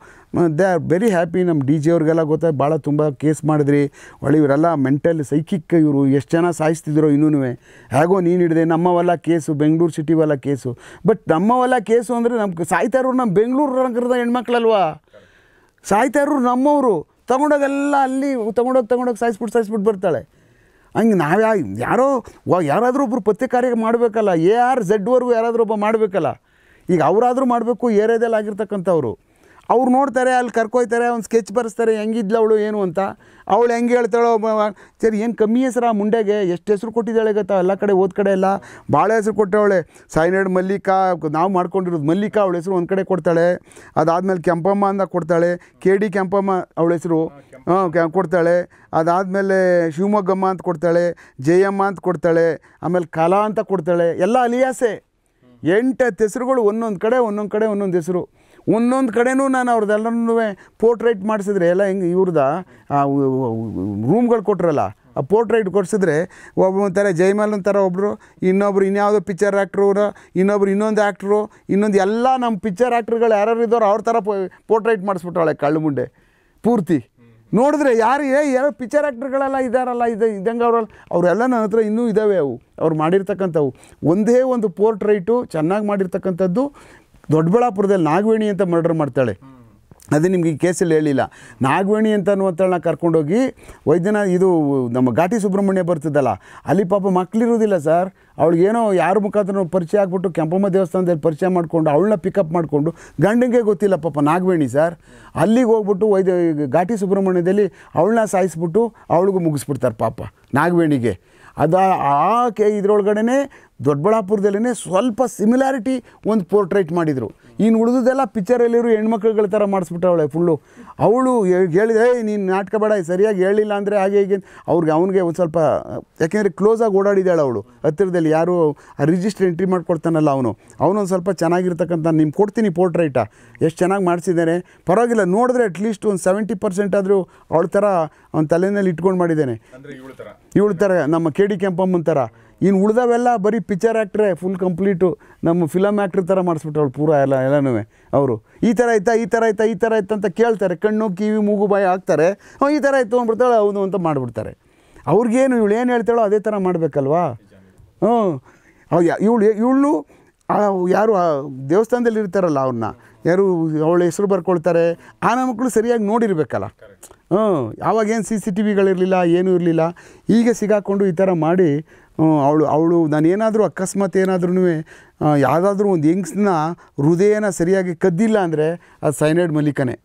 they are very happy ನಮ್ಮ ಡಿ ಜಿ ಅವ್ರಿಗೆಲ್ಲ ಗೊತ್ತಾಯ್ತು ಭಾಳ ತುಂಬ ಕೇಸ್ ಮಾಡಿದ್ರಿ ಒಳ್ಳೆ ಇವರೆಲ್ಲ ಮೆಂಟಲ್ ಸೈಕಿಕ್ ಇವರು ಎಷ್ಟು ಜನ ಸಾಯಿಸ್ತಿದ್ರು ಇನ್ನೂ ಹೇಗೋ ನೀನು ಹಿಡಿದೆ ನಮ್ಮವಲ್ಲ ಕೇಸು ಬೆಂಗಳೂರು ಸಿಟಿವಲ್ಲ ಕೇಸು ಬಟ್ ನಮ್ಮವಲ್ಲ ಕೇಸು ಅಂದರೆ ನಮ್ಗೆ ಸಾಯ್ತಾರು ನಮ್ಮ ಬೆಂಗಳೂರು ನಗರದ ಹೆಣ್ಮಕ್ಳಲ್ವಾ ಸಾಯ್ತಾರು ನಮ್ಮವರು ತಗೊಂಡೋಗೆಲ್ಲ ಅಲ್ಲಿ ತಗೊಂಡೋಗಿ ತಗೊಂಡೋಗಿ ಸಾಯಿಸ್ಬಿಟ್ಟು ಸಾಯಿಸ್ಬಿಟ್ಟು ಬರ್ತಾಳೆ ಹಂಗೆ ನಾವು ಯಾರೋ ಯಾರಾದರೂ ಒಬ್ಬರು ಪತ್ತೆ ಮಾಡಬೇಕಲ್ಲ ಎ ಆರ್ ಯಾರಾದರೂ ಒಬ್ಬ ಮಾಡಬೇಕಲ್ಲ ಈಗ ಅವರಾದರೂ ಮಾಡಬೇಕು ಏರಿಯಾದಲ್ಲಿ ಆಗಿರ್ತಕ್ಕಂಥವ್ರು ಅವ್ರು ನೋಡ್ತಾರೆ ಅಲ್ಲಿ ಕರ್ಕೊಯ್ತಾರೆ ಒಂದು ಸ್ಕೆಚ್ ಬರೆಸ್ತಾರೆ ಹೆಂಗಿದ್ಲ ಅವಳು ಏನು ಅಂತ ಅವಳು ಹೆಂಗೆ ಹೇಳ್ತಾಳೋ ಸರಿ ಏನು ಕಮ್ಮಿ ಹೆಸರು ಆ ಮುಂಡೆಗೆ ಎಷ್ಟು ಹೆಸರು ಕೊಟ್ಟಿದ್ದಾಳೆ ಗೊತ್ತಾ ಎಲ್ಲ ಕಡೆ ಹೋದ ಕಡೆ ಎಲ್ಲ ಭಾಳ ಹೆಸರು ಕೊಟ್ಟವಳೆ ಸಾಯಿನಾಡ್ ಮಲ್ಲಿಕಾ ನಾವು ಮಾಡ್ಕೊಂಡಿರೋದು ಮಲ್ಲಿಕಾ ಅವಳ ಹೆಸರು ಒಂದು ಕಡೆ ಕೊಡ್ತಾಳೆ ಅದಾದಮೇಲೆ ಕೆಂಪಮ್ಮ ಅಂತ ಕೊಡ್ತಾಳೆ ಕೆ ಡಿ ಕೆಂಪಮ್ಮ ಅವಳ ಹೆಸರು ಹಾಂ ಕೊಡ್ತಾಳೆ ಅದಾದಮೇಲೆ ಶಿವಮೊಗ್ಗಮ್ಮ ಅಂತ ಕೊಡ್ತಾಳೆ ಜಯಮ್ಮ ಅಂತ ಕೊಡ್ತಾಳೆ ಆಮೇಲೆ ಕಲಾ ಅಂತ ಕೊಡ್ತಾಳೆ ಎಲ್ಲ ಅಲಿಯಾಸೆ ಎಂಟು ಹೆಸರುಗಳು ಒಂದೊಂದು ಕಡೆ ಒಂದೊಂದು ಕಡೆ ಒಂದೊಂದು ಹೆಸರು ಒಂದೊಂದು ಕಡೆನೂ ನಾನು ಅವ್ರದ್ದೆಲ್ಲರೂ ಪೋರ್ಟ್ರೇಟ್ ಮಾಡಿಸಿದ್ರೆ ಎಲ್ಲ ಹೆಂಗೆ ಇವ್ರದ ರೂಮ್ಗಳು ಕೊಟ್ಟರಲ್ಲ ಆ ಪೋರ್ಟ್ರೇಟ್ ಕೊಡಿಸಿದ್ರೆ ಒಬ್ಬ ಒಂಥರ ಜೈಮಲ್ ಒಂಥರ ಒಬ್ಬರು ಇನ್ನೊಬ್ರು ಇನ್ಯಾವುದೋ ಪಿಕ್ಚರ್ ಆ್ಯಕ್ಟ್ರು ಇನ್ನೊಬ್ರು ಇನ್ನೊಂದು ಆ್ಯಕ್ಟ್ರು ಇನ್ನೊಂದು ಎಲ್ಲ ನಮ್ಮ ಪಿಚ್ಚರ್ ಆ್ಯಕ್ಟ್ರುಗಳು ಯಾರ್ಯಾರು ಇದ್ದವ್ರು ಅವ್ರ ಥರ ಪೋರ್ಟ್ರೇಟ್ ಮಾಡಿಸ್ಬಿಟ್ಟಾಳೆ ಕಳ್ಳು ಮುಂಡೆ ಪೂರ್ತಿ ನೋಡಿದ್ರೆ ಯಾರು ಏ ಯಾರು ಪಿಕ್ಚರ್ ಆ್ಯಕ್ಟ್ರುಗಳೆಲ್ಲ ಇದ್ದಾರಲ್ಲ ಇದು ಇದ್ದಂಗೆ ಅವ್ರಲ್ಲ ಅವರೆಲ್ಲ ನನ್ನ ಹತ್ರ ಇನ್ನೂ ಇದ್ದಾವೆ ಅವು ಅವ್ರು ಮಾಡಿರ್ತಕ್ಕಂಥವು ಒಂದೇ ಒಂದು ಪೋರ್ಟ್ರೈಟು ಚೆನ್ನಾಗಿ ಮಾಡಿರ್ತಕ್ಕಂಥದ್ದು ದೊಡ್ಡಬಳ್ಳಾಪುರದಲ್ಲಿ ನಾಗವೇಣಿ ಅಂತ ಮರ್ಡರ್ ಮಾಡ್ತಾಳೆ ಅದೇ ನಿಮ್ಗೆ ಈ ಕೇಸಲ್ಲಿ ಹೇಳಿಲ್ಲ ನಾಗವೇಣಿ ಅಂತ ಅನ್ನುವಂಥಳನ್ನ ಕರ್ಕೊಂಡೋಗಿ ವೈದ್ಯನ ಇದು ನಮ್ಮ ಘಾಟಿ ಸುಬ್ರಹ್ಮಣ್ಯ ಬರ್ತಿದ್ದಲ್ಲ ಅಲ್ಲಿ ಪಾಪ ಮಕ್ಕಳಿರೋದಿಲ್ಲ ಸರ್ ಅವಳಿಗೇನೋ ಯಾರ ಮುಖಾಂತರ ಪರಿಚಯ ಆಗ್ಬಿಟ್ಟು ಕೆಂಪಮ್ಮ ದೇವಸ್ಥಾನದಲ್ಲಿ ಪರಿಚಯ ಮಾಡಿಕೊಂಡು ಅವಳನ್ನ ಪಿಕಪ್ ಮಾಡಿಕೊಂಡು ಗಂಡಂಗೆ ಗೊತ್ತಿಲ್ಲ ಪಾಪ ನಾಗವೇಣಿ ಸರ್ ಅಲ್ಲಿಗೆ ಹೋಗ್ಬಿಟ್ಟು ವೈದ್ಯ ಘಾಟಿ ಸುಬ್ರಹ್ಮಣ್ಯದಲ್ಲಿ ಅವಳನ್ನ ಸಾಯಿಸ್ಬಿಟ್ಟು ಅವಳಿಗೂ ಮುಗಿಸ್ಬಿಡ್ತಾರೆ ಪಾಪ ನಾಗವೇಣಿಗೆ ಅದು ಆ ಕೆ ಇದರೊಳಗಡೆ ದೊಡ್ಡಬಳ್ಳಾಪುರದಲ್ಲೇ ಸ್ವಲ್ಪ ಸಿಮಿಲಾರಿಟಿ ಒಂದು ಪೋರ್ಟ್ರೇಟ್ ಮಾಡಿದರು ಇನ್ನು ಉಳಿದದೆಲ್ಲ ಪಿಕ್ಚರಲ್ಲಿರು ಹೆಣ್ಮಕ್ಳುಗಳ ಥರ ಮಾಡಿಸ್ಬಿಟ್ಟವಳೆ ಫುಲ್ಲು ಅವಳು ಹೇಳಿದೆ ಏಯ್ ನೀನು ನಾಟಕ ಬೇಡ ಸರಿಯಾಗಿ ಹೇಳಿಲ್ಲ ಅಂದರೆ ಹಾಗೆ ಹೀಗೆ ಅವ್ರಿಗೆ ಅವನಿಗೆ ಒಂದು ಸ್ವಲ್ಪ ಯಾಕೆಂದರೆ ಕ್ಲೋಸಾಗಿ ಓಡಾಡಿದ್ದಾಳೆ ಅವಳು ಹತ್ತಿರದಲ್ಲಿ ಯಾರು ರಿಜಿಸ್ಟರ್ ಎಂಟ್ರಿ ಮಾಡಿಕೊಡ್ತಾನಲ್ಲ ಅವನು ಅವನೊಂದು ಸ್ವಲ್ಪ ಚೆನ್ನಾಗಿರ್ತಕ್ಕಂಥ ನಿಮ್ಗೆ ಕೊಡ್ತೀನಿ ಪೋರ್ಟ್ರೈಟಾ ಎಷ್ಟು ಚೆನ್ನಾಗಿ ಮಾಡಿಸಿದ್ದಾನೆ ಪರವಾಗಿಲ್ಲ ನೋಡಿದ್ರೆ ಅಟ್ಲೀಸ್ಟ್ ಒಂದು ಸೆವೆಂಟಿ ಪರ್ಸೆಂಟ್ ಆದರೂ ಅವಳ ಥರ ಅವ್ನ ತಲೆಯಲ್ಲಿ ಇಟ್ಕೊಂಡು ಮಾಡಿದ್ದಾನೆ ಇವಳ ಥರ ನಮ್ಮ ಕೆ ಡಿ ಕೆಂಪಮ್ಮನ ಥರ ಇನ್ನು ಉಳ್ದವೆಲ್ಲ ಬರೀ ಪಿಕ್ಚರ್ ಆ್ಯಕ್ಟ್ರೆ ಫುಲ್ ಕಂಪ್ಲೀಟು ನಮ್ಮ ಫಿಲಮ್ ಆ್ಯಕ್ಟ್ರ್ ಥರ ಮಾಡಿಸ್ಬಿಟ್ಟವಳು ಪೂರ ಎಲ್ಲ ಎಲ್ಲನೂ ಅವರು ಈ ಥರ ಆಯ್ತಾ ಈ ಥರ ಆಯ್ತಾ ಈ ಥರ ಆಯ್ತಾ ಅಂತ ಕೇಳ್ತಾರೆ ಕಣ್ಣು ಕಿವಿ ಮೂಗು ಬಾಯಿ ಹಾಕ್ತಾರೆ ಈ ಥರ ಆಯ್ತು ಅಂದ್ಬಿಡ್ತಾಳೆ ಅವನು ಅಂತ ಮಾಡಿಬಿಡ್ತಾರೆ ಅವ್ರಿಗೇನು ಇವಳು ಏನು ಹೇಳ್ತಾಳೋ ಅದೇ ಥರ ಮಾಡಬೇಕಲ್ವಾ ಹ್ಞೂ ಅವಳು ಇವಳು ಇವಳು ಯಾರು ದೇವಸ್ಥಾನದಲ್ಲಿ ಇರ್ತಾರಲ್ಲ ಅವ್ರನ್ನ ಯಾರು ಅವಳ ಹೆಸರು ಬರ್ಕೊಳ್ತಾರೆ ಆ ಮಕ್ಕಳು ಸರಿಯಾಗಿ ನೋಡಿರಬೇಕಲ್ಲ ಹ್ಞೂ ಆವಾಗೇನು ಸಿ ಸಿ ಟಿ ವಿಗಳಿರಲಿಲ್ಲ ಏನೂ ಇರಲಿಲ್ಲ ಈಗ ಸಿಗಾಕೊಂಡು ಈ ಥರ ಮಾಡಿ ಅವಳು ಅವಳು ನಾನು ಏನಾದರೂ ಅಕಸ್ಮಾತ್ ಏನಾದ್ರೂ ಯಾವುದಾದ್ರೂ ಒಂದು ಯಂಗ್ಸ್ನ ಹೃದಯನ ಸರಿಯಾಗಿ ಕದ್ದಿಲ್ಲ ಅಂದರೆ ಅದು ಸೈನೈಡ್ ಮಲಿಕನೇ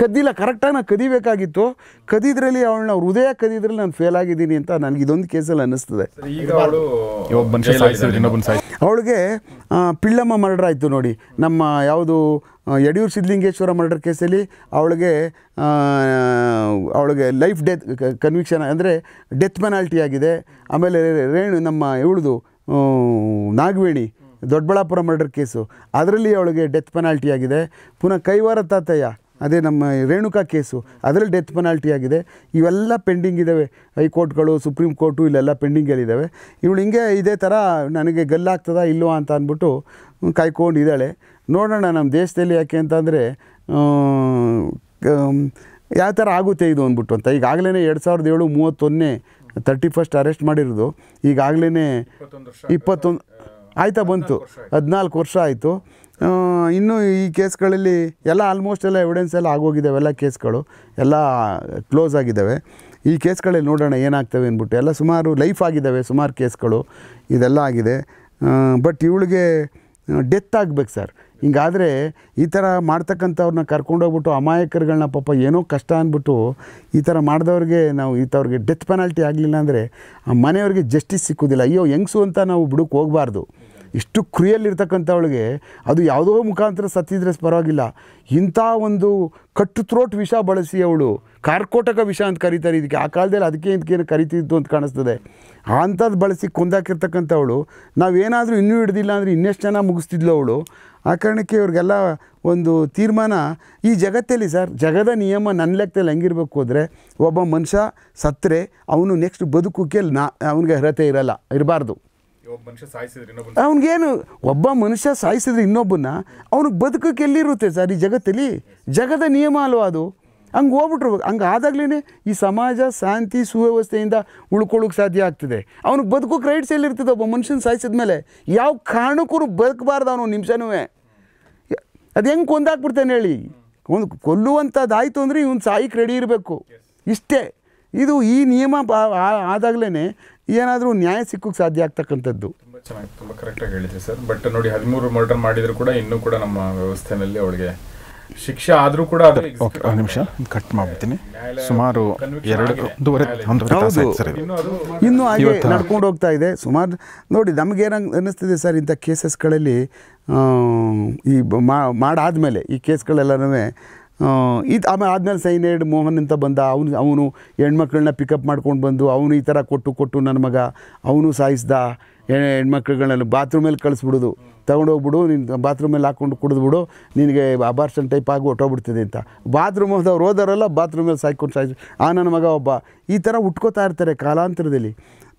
ಕದ್ದಿಲ್ಲ ಕರೆಕ್ಟಾಗಿ ನಾನು ಕದಿಬೇಕಾಗಿತ್ತು ಕದಿದ್ರಲ್ಲಿ ಅವಳನ್ನ ಹೃದಯ ಕದಿದ್ರಲ್ಲಿ ನಾನು ಫೇಲ್ ಆಗಿದ್ದೀನಿ ಅಂತ ನನಗೆ ಇದೊಂದು ಕೇಸಲ್ಲಿ ಅನ್ನಿಸ್ತದೆ ಅವಳಿಗೆ ಪಿಳ್ಳಮ್ಮ ಮರ್ಡರ್ ಆಯಿತು ನೋಡಿ ನಮ್ಮ ಯಾವುದು ಯಡಿಯೂರು ಸಿದ್ಧಲಿಂಗೇಶ್ವರ ಮರ್ಡರ್ ಕೇಸಲ್ಲಿ ಅವಳಿಗೆ ಅವಳಿಗೆ ಲೈಫ್ ಡೆತ್ ಕನ್ವಿಕ್ಷನ್ ಅಂದರೆ ಡೆತ್ ಪೆನಾಲ್ಟಿ ಆಗಿದೆ ಆಮೇಲೆ ರೇಣು ನಮ್ಮ ಇವಳದು ನಾಗವೇಣಿ ದೊಡ್ಡಬಳ್ಳಾಪುರ ಮರ್ಡರ್ ಕೇಸು ಅದರಲ್ಲಿ ಅವಳಿಗೆ ಡೆತ್ ಪೆನಾಲ್ಟಿ ಆಗಿದೆ ಪುನಃ ಕೈವಾರ ತಾತಯ್ಯ ಅದೇ ನಮ್ಮ ರೇಣುಕಾ ಕೇಸು ಅದರಲ್ಲಿ ಡೆತ್ ಪೆನಾಲ್ಟಿ ಆಗಿದೆ ಇವೆಲ್ಲ ಪೆಂಡಿಂಗ್ ಇದ್ದಾವೆ ಹೈಕೋರ್ಟ್ಗಳು ಸುಪ್ರೀಂ ಕೋರ್ಟು ಇಲ್ಲೆಲ್ಲ ಪೆಂಡಿಂಗಲ್ಲಿದ್ದಾವೆ ಇವಳು ಹಿಂಗೆ ಇದೇ ಥರ ನನಗೆ ಗಲ್ಲಾಗ್ತದಾ ಇಲ್ಲೋ ಅಂತ ಅಂದ್ಬಿಟ್ಟು ಕಾಯ್ಕೊಂಡಿದ್ದಾಳೆ ನೋಡೋಣ ನಮ್ಮ ದೇಶದಲ್ಲಿ ಯಾಕೆ ಅಂತಂದರೆ ಯಾವ ಥರ ಆಗುತ್ತೆ ಇದು ಅಂದ್ಬಿಟ್ಟು ಅಂತ ಈಗಾಗಲೇ ಎರಡು ಸಾವಿರದ ಏಳು ಮೂವತ್ತೊಂದನೇ ತರ್ಟಿ ಫಸ್ಟ್ ಅರೆಸ್ಟ್ ಮಾಡಿರೋದು ಈಗಾಗಲೇ ಇಪ್ಪತ್ತೊಂದು ಆಯ್ತಾ ಬಂತು ಹದಿನಾಲ್ಕು ವರ್ಷ ಆಯಿತು ಇನ್ನು ಈ ಕೇಸ್ಗಳಲ್ಲಿ ಎಲ್ಲ ಆಲ್ಮೋಸ್ಟ್ ಎಲ್ಲ ಎವಿಡೆನ್ಸ್ ಎಲ್ಲ ಆಗೋಗಿದ್ದಾವೆ ಎಲ್ಲ ಕೇಸ್ಗಳು ಎಲ್ಲ ಕ್ಲೋಸ್ ಆಗಿದ್ದಾವೆ ಈ ಕೇಸ್ಗಳಲ್ಲಿ ನೋಡೋಣ ಏನಾಗ್ತವೆ ಅಂದ್ಬಿಟ್ಟು ಎಲ್ಲ ಸುಮಾರು ಲೈಫ್ ಆಗಿದ್ದಾವೆ ಸುಮಾರು ಕೇಸ್ಗಳು ಇದೆಲ್ಲ ಆಗಿದೆ ಬಟ್ ಇವಳಿಗೆ ಡೆತ್ ಆಗಬೇಕು ಸರ್ ಹಿಂಗಾದರೆ ಈ ಥರ ಮಾಡ್ತಕ್ಕಂಥವ್ರನ್ನ ಕರ್ಕೊಂಡೋಗ್ಬಿಟ್ಟು ಅಮಾಯಕರುಗಳನ್ನ ಪಾಪ ಏನೋ ಕಷ್ಟ ಅಂದ್ಬಿಟ್ಟು ಈ ಥರ ಮಾಡಿದವ್ರಿಗೆ ನಾವು ಈ ಡೆತ್ ಪೆನಾಲ್ಟಿ ಆಗಲಿಲ್ಲ ಅಂದರೆ ಆ ಮನೆಯವ್ರಿಗೆ ಜಸ್ಟಿಸ್ ಸಿಕ್ಕೋದಿಲ್ಲ ಅಯ್ಯೋ ಹೆಂಗ್ಸು ಅಂತ ನಾವು ಬಿಡೋಕೆ ಹೋಗಬಾರ್ದು ಇಷ್ಟು ಕ್ರಿಯಲ್ಲಿರ್ತಕ್ಕಂಥವಳಿಗೆ ಅದು ಯಾವುದೋ ಮುಖಾಂತರ ಸತ್ತಿದ್ರೆ ಪರವಾಗಿಲ್ಲ ಇಂಥ ಒಂದು ಕಟ್ಟು ತ್ರೋಟ್ ವಿಷ ಬಳಸಿ ಅವಳು ಕಾರ್ಕೋಟಕ ವಿಷ ಅಂತ ಕರೀತಾರೆ ಇದಕ್ಕೆ ಆ ಕಾಲದಲ್ಲಿ ಅದಕ್ಕೆ ಇದಕ್ಕೇನು ಕರಿತಿದ್ದು ಅಂತ ಕಾಣಿಸ್ತದೆ ಅಂಥದ್ದು ಬಳಸಿ ಕೊಂದಾಕಿರ್ತಕ್ಕಂಥವಳು ನಾವೇನಾದರೂ ಇನ್ನೂ ಹಿಡಿದಿಲ್ಲ ಅಂದರೆ ಇನ್ನೆಷ್ಟು ಜನ ಮುಗಿಸ್ತಿದ್ಲು ಅವಳು ಆ ಕಾರಣಕ್ಕೆ ಇವ್ರಿಗೆಲ್ಲ ಒಂದು ತೀರ್ಮಾನ ಈ ಜಗತ್ತಲ್ಲಿ ಸರ್ ಜಗದ ನಿಯಮ ನನ್ನ ಲೆಕ್ಕದಲ್ಲಿ ಹೆಂಗಿರ್ಬೇಕು ಅಂದರೆ ಒಬ್ಬ ಮನುಷ್ಯ ಸತ್ತರೆ ಅವನು ನೆಕ್ಸ್ಟ್ ಬದುಕುಕ್ಕೆ ನಾ ಅವನಿಗೆ ಅರ್ಹತೆ ಇರಲ್ಲ ಇರಬಾರ್ದು ಅವನಿಗೇನು ಒಬ್ಬ ಮನುಷ್ಯ ಸಾಯಿಸಿದ್ರೆ ಇನ್ನೊಬ್ಬನ ಅವನಿಗೆ ಬದುಕಕ್ಕೆ ಇರುತ್ತೆ ಸರ್ ಈ ಜಗತ್ತಲ್ಲಿ ಜಗದ ನಿಯಮ ಅಲ್ವಾ ಅದು ಹಂಗೆ ಹೋಗ್ಬಿಟ್ರು ಹಂಗೆ ಆದಾಗ್ಲೇ ಈ ಸಮಾಜ ಶಾಂತಿ ಸುವ್ಯವಸ್ಥೆಯಿಂದ ಉಳ್ಕೊಳ್ಳೋಕೆ ಸಾಧ್ಯ ಆಗ್ತದೆ ಅವ್ನಿಗೆ ಬದುಕೋಕೆ ರೈಟ್ಸ್ ಎಲ್ಲಿರ್ತದೆ ಒಬ್ಬ ಮನುಷ್ಯನ ಸಾಯಿಸಿದ ಮೇಲೆ ಯಾವ ಕಾರಣಕ್ಕೂ ಬದುಕಬಾರ್ದು ಅವನು ನಿಮಿಷನೂ ಅದು ಹೆಂಗೆ ಕೊಂದಾಕ್ಬಿಡ್ತಾನೆ ಹೇಳಿ ಒಂದು ಕೊಲ್ಲುವಂಥದ್ದಾಯಿತು ಅಂದರೆ ಇವನು ಸಾಯಿಗೆ ರೆಡಿ ಇರಬೇಕು ಇಷ್ಟೇ ಇದು ಈ ನಿಯಮ ಆದಾಗ್ಲೇ ಏನಾದರೂ ನ್ಯಾಯ ಸಿಕ್ಕಕ್ಕೆ ಸಾಧ್ಯ ಆಗ್ತಕ್ಕಂಥದ್ದು ತುಂಬ ಚೆನ್ನಾಗಿ ತುಂಬ ಕರೆಕ್ಟಾಗಿ ಹೇಳಿದ್ರಿ ಸರ್ ಬಟ್ ನೋಡಿ ಹದಿಮೂರು ಮರ್ಡರ್ ಮಾಡಿದರೂ ಕೂಡ ಇನ್ನೂ ಕೂಡ ನಮ್ಮ ವ್ಯವಸ್ಥೆನಲ್ಲಿ ಅವಳಿಗೆ ಶಿಕ್ಷೆ ಆದರೂ ಕೂಡ ಅದು ಒಂದು ನಿಮಿಷ ಕಟ್ ಮಾಡ್ಬಿಡ್ತೀನಿ ಸುಮಾರು ಎರಡು ಇನ್ನೂ ಹಾಗೆ ನಡ್ಕೊಂಡು ಹೋಗ್ತಾ ಇದೆ ಸುಮಾರು ನೋಡಿ ಏನಂಗೆ ಅನ್ನಿಸ್ತಿದೆ ಸರ್ ಇಂಥ ಕೇಸಸ್ಗಳಲ್ಲಿ ಈ ಮಾಡಾದ ಮೇಲೆ ಈ ಕೇಸ್ಗಳೆಲ್ಲನೂ ಇದು ಆಮೇಲೆ ಸೈನ್ ಸೈನೇಡ್ ಮೋಹನ್ ಅಂತ ಬಂದ ಅವನು ಅವನು ಹೆಣ್ಮಕ್ಳನ್ನ ಪಿಕಪ್ ಮಾಡ್ಕೊಂಡು ಬಂದು ಅವನು ಈ ಥರ ಕೊಟ್ಟು ಕೊಟ್ಟು ನನ್ನ ಮಗ ಅವನು ಸಾಯಿಸ್ದ ಹೆಣ್ಮಕ್ಳುಗಳನ್ನ ಬಾತ್ರೂಮಲ್ಲಿ ಕಳಿಸ್ಬಿಡೋದು ತೊಗೊಂಡೋಗ್ಬಿಡು ನಿನ್ನ ಬಾತ್ರೂಮಲ್ಲಿ ಹಾಕ್ಕೊಂಡು ಕುಡಿದ್ಬಿಡು ನಿನಗೆ ಅಬಾರ್ಷನ್ ಟೈಪ್ ಆಗಿ ಹೊಟ್ಟೋಗ್ಬಿಡ್ತಿದೆ ಅಂತ ಬಾತ್ರೂಮ್ ಹೋದವ್ರು ಓದೋರಲ್ಲ ಬಾತ್ರೂಮಲ್ಲಿ ಸಾಯ್ಕೊಂಡು ಸಾಯ್ಸಿ ಆ ನನ್ನ ಮಗ ಒಬ್ಬ ಈ ಥರ ಉಟ್ಕೋತಾ ಇರ್ತಾರೆ ಕಾಲಾಂತರದಲ್ಲಿ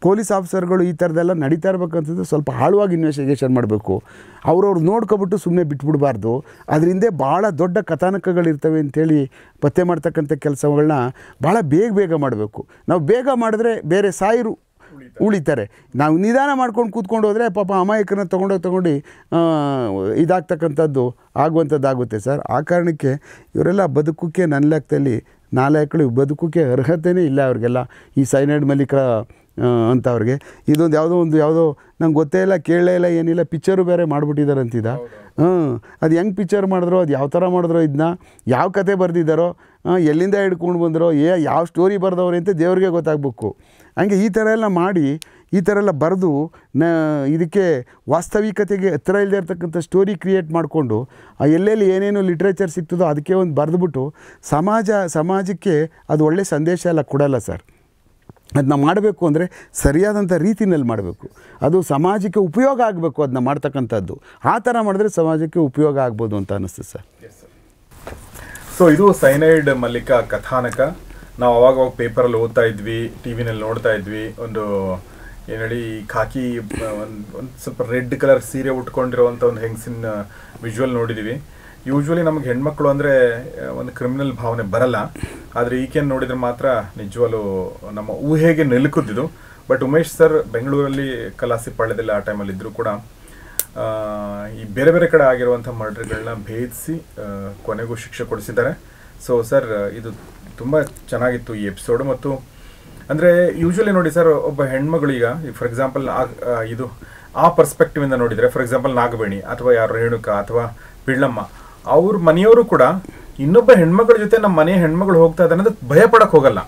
ಪೊಲೀಸ್ ಆಫೀಸರ್ಗಳು ಈ ಥರದೆಲ್ಲ ನಡೀತಾ ಇರಬೇಕಂತಂದ್ರೆ ಸ್ವಲ್ಪ ಆಳವಾಗಿ ಇನ್ವೆಸ್ಟಿಗೇಷನ್ ಮಾಡಬೇಕು ಅವ್ರವ್ರು ನೋಡ್ಕೊಬಿಟ್ಟು ಸುಮ್ಮನೆ ಬಿಟ್ಬಿಡಬಾರ್ದು ಅದರಿಂದ ಭಾಳ ದೊಡ್ಡ ಕಥಾನಕಗಳಿರ್ತವೆ ಅಂಥೇಳಿ ಪತ್ತೆ ಮಾಡ್ತಕ್ಕಂಥ ಕೆಲಸಗಳನ್ನ ಭಾಳ ಬೇಗ ಬೇಗ ಮಾಡಬೇಕು ನಾವು ಬೇಗ ಮಾಡಿದ್ರೆ ಬೇರೆ ಸಾಯಿರು ಉಳಿತಾರೆ ನಾವು ನಿಧಾನ ಮಾಡ್ಕೊಂಡು ಕೂತ್ಕೊಂಡು ಹೋದರೆ ಪಾಪ ಅಮಾಯಕನ ತೊಗೊಂಡೋಗಿ ತೊಗೊಂಡು ಇದಾಗ್ತಕ್ಕಂಥದ್ದು ಆಗುವಂಥದ್ದಾಗುತ್ತೆ ಸರ್ ಆ ಕಾರಣಕ್ಕೆ ಇವರೆಲ್ಲ ಬದುಕಕ್ಕೆ ನನ್ನ ಲೆಕ್ಕದಲ್ಲಿ ನಾಲ್ಕು ಬದುಕಕ್ಕೆ ಅರ್ಹತೆಯೇ ಇಲ್ಲ ಅವ್ರಿಗೆಲ್ಲ ಈ ಸೈನೈಡ್ ಮಲ್ಲಿಕ ಅಂಥವ್ರಿಗೆ ಇದೊಂದು ಯಾವುದೋ ಒಂದು ಯಾವುದೋ ನಂಗೆ ಗೊತ್ತೇ ಇಲ್ಲ ಕೇಳಲೇ ಇಲ್ಲ ಏನಿಲ್ಲ ಪಿಕ್ಚರು ಬೇರೆ ಮಾಡಿಬಿಟ್ಟಿದ್ದಾರೆ ಅಂತಿದ್ದ ಹ್ಞೂ ಅದು ಹೆಂಗೆ ಪಿಕ್ಚರ್ ಮಾಡಿದ್ರು ಅದು ಯಾವ ಥರ ಮಾಡಿದ್ರು ಇದನ್ನ ಯಾವ ಕತೆ ಬರೆದಿದ್ದಾರೋ ಎಲ್ಲಿಂದ ಹಿಡ್ಕೊಂಡು ಬಂದರೋ ಏ ಯಾವ ಸ್ಟೋರಿ ಬರೆದವ್ರೆ ಅಂತ ದೇವ್ರಿಗೆ ಗೊತ್ತಾಗಬೇಕು ಹಂಗೆ ಈ ಥರ ಎಲ್ಲ ಮಾಡಿ ಈ ಥರ ಎಲ್ಲ ಬರೆದು ನ ಇದಕ್ಕೆ ವಾಸ್ತವಿಕತೆಗೆ ಹತ್ತಿರ ಇಲ್ಲದೆ ಇರ್ತಕ್ಕಂಥ ಸ್ಟೋರಿ ಕ್ರಿಯೇಟ್ ಮಾಡಿಕೊಂಡು ಎಲ್ಲೆಲ್ಲಿ ಏನೇನು ಲಿಟ್ರೇಚರ್ ಸಿಗ್ತದೋ ಅದಕ್ಕೆ ಒಂದು ಬರೆದ್ಬಿಟ್ಟು ಸಮಾಜ ಸಮಾಜಕ್ಕೆ ಅದು ಒಳ್ಳೆಯ ಸಂದೇಶ ಎಲ್ಲ ಕೊಡಲ್ಲ ಸರ್ ಅದನ್ನ ಮಾಡಬೇಕು ಅಂದರೆ ಸರಿಯಾದಂಥ ರೀತಿಯಲ್ಲಿ ಮಾಡಬೇಕು ಅದು ಸಮಾಜಕ್ಕೆ ಉಪಯೋಗ ಆಗಬೇಕು ಅದನ್ನ ಮಾಡ್ತಕ್ಕಂಥದ್ದು ಆ ಥರ ಮಾಡಿದ್ರೆ ಸಮಾಜಕ್ಕೆ ಉಪಯೋಗ ಆಗ್ಬೋದು ಅಂತ ಅನ್ನಿಸ್ತು ಸರ್ ಸೊ ಇದು ಸೈನೈಡ್ ಮಲ್ಲಿಕ ಕಥಾನಕ ನಾವು ಅವಾಗವಾಗ ಪೇಪರಲ್ಲಿ ಓದ್ತಾ ಇದ್ವಿ ಟಿ ವಿನಲ್ಲಿ ನೋಡ್ತಾ ಇದ್ವಿ ಒಂದು ಏನು ಹೇಳಿ ಖಾಕಿ ಒಂದು ಒಂದು ಸ್ವಲ್ಪ ರೆಡ್ ಕಲರ್ ಸೀರೆ ಉಟ್ಕೊಂಡಿರುವಂಥ ಒಂದು ಹೆಂಗಸಿನ ವಿಜುವಲ್ ನೋಡಿದ್ವಿ ಯೂಶ್ವಲಿ ನಮ್ಗೆ ಹೆಣ್ಮಕ್ಳು ಅಂದರೆ ಒಂದು ಕ್ರಿಮಿನಲ್ ಭಾವನೆ ಬರಲ್ಲ ಆದರೆ ಈಕೆಯನ್ನು ನೋಡಿದರೆ ಮಾತ್ರ ನಿಜವಾಲು ನಮ್ಮ ಊಹೆಗೆ ನಿಲುಕುತ್ತಿದ್ದು ಬಟ್ ಉಮೇಶ್ ಸರ್ ಬೆಂಗಳೂರಲ್ಲಿ ಕಲಾಸಿ ಪಾಳ್ಯದಲ್ಲಿ ಆ ಟೈಮಲ್ಲಿ ಇದ್ದರೂ ಕೂಡ ಈ ಬೇರೆ ಬೇರೆ ಕಡೆ ಆಗಿರುವಂಥ ಮರ್ಡರ್ಗಳನ್ನ ಭೇದಿಸಿ ಕೊನೆಗೂ ಶಿಕ್ಷೆ ಕೊಡಿಸಿದ್ದಾರೆ ಸೊ ಸರ್ ಇದು ತುಂಬ ಚೆನ್ನಾಗಿತ್ತು ಈ ಎಪಿಸೋಡು ಮತ್ತು ಅಂದರೆ ಯೂಶ್ವಲಿ ನೋಡಿ ಸರ್ ಒಬ್ಬ ಹೆಣ್ಮಗಳು ಈಗ ಫಾರ್ ಎಕ್ಸಾಂಪಲ್ ಇದು ಆ ಪರ್ಸ್ಪೆಕ್ಟಿವಿಂದ ನೋಡಿದರೆ ಫಾರ್ ಎಕ್ಸಾಂಪಲ್ ನಾಗವೇಣಿ ಅಥವಾ ಯಾರು ರೇಣುಕಾ ಅಥವಾ ಪಿಳ್ಳಮ್ಮ ಅವ್ರ ಮನೆಯವರು ಕೂಡ ಇನ್ನೊಬ್ಬ ಹೆಣ್ಮಕ್ಳ ಜೊತೆ ನಮ್ಮ ಮನೆ ಹೆಣ್ಮಗಳು ಹೋಗ್ತಾ ಇದ್ದಾರೆ ಅಂತ ಭಯ ಪಡಕ್ ಹೋಗಲ್ಲ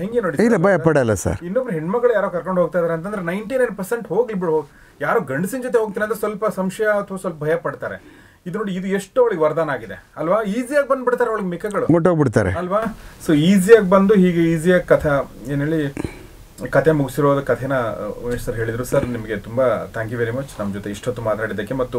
ಹೆಂಗೆ ನೋಡಿ ಇಲ್ಲ ಭಯ ಪಡಲ್ಲ ಸರ್ ಇನ್ನೊಬ್ರು ಹೆಣ್ಮಗಳು ಯಾರೋ ಕರ್ಕೊಂಡು ಹೋಗ್ತಾ ಇದಾರೆ ಅಂತಂದ್ರೆ ನೈಂಟಿ ನೈನ್ ಪರ್ಸೆಂಟ್ ಹೋಗಿ ಬಿಡು ಯಾರೋ ಗಂಡಸಿನ ಜೊತೆ ಹೋಗ್ತಾರೆ ಅಂದ್ರೆ ಸ್ವಲ್ಪ ಸಂಶಯ ಅಥವಾ ಸ್ವಲ್ಪ ಭಯ ಪಡ್ತಾರೆ ಇದು ನೋಡಿ ಇದು ಎಷ್ಟು ಅವಳಿಗೆ ವರದಾನ ಆಗಿದೆ ಅಲ್ವಾ ಈಸಿಯಾಗಿ ಬಂದ್ಬಿಡ್ತಾರೆ ಅವಳಿಗೆ ಮಿಕ್ಕಗಳು ಮುಟ್ಟೋಗ್ಬಿಡ್ತಾರೆ ಅಲ್ವಾ ಸೊ ಈಸಿಯಾಗಿ ಬಂದು ಹೀಗೆ ಈಸಿಯಾಗಿ ಕಥಾ ಏನ್ ಹೇಳಿ ಕತೆ ಮುಗಿಸಿರೋದು ಕಥೆನ ಉಮೇಶ್ ಸರ್ ಹೇಳಿದ್ರು ಸರ್ ನಿಮಗೆ ತುಂಬ ಥ್ಯಾಂಕ್ ಯು ವೆರಿ ಮಚ್ ನಮ್ಮ ಜೊತೆ ಇಷ್ಟೊತ್ತು ಮಾತಾಡಿದ್ದಕ್ಕೆ ಮತ್ತು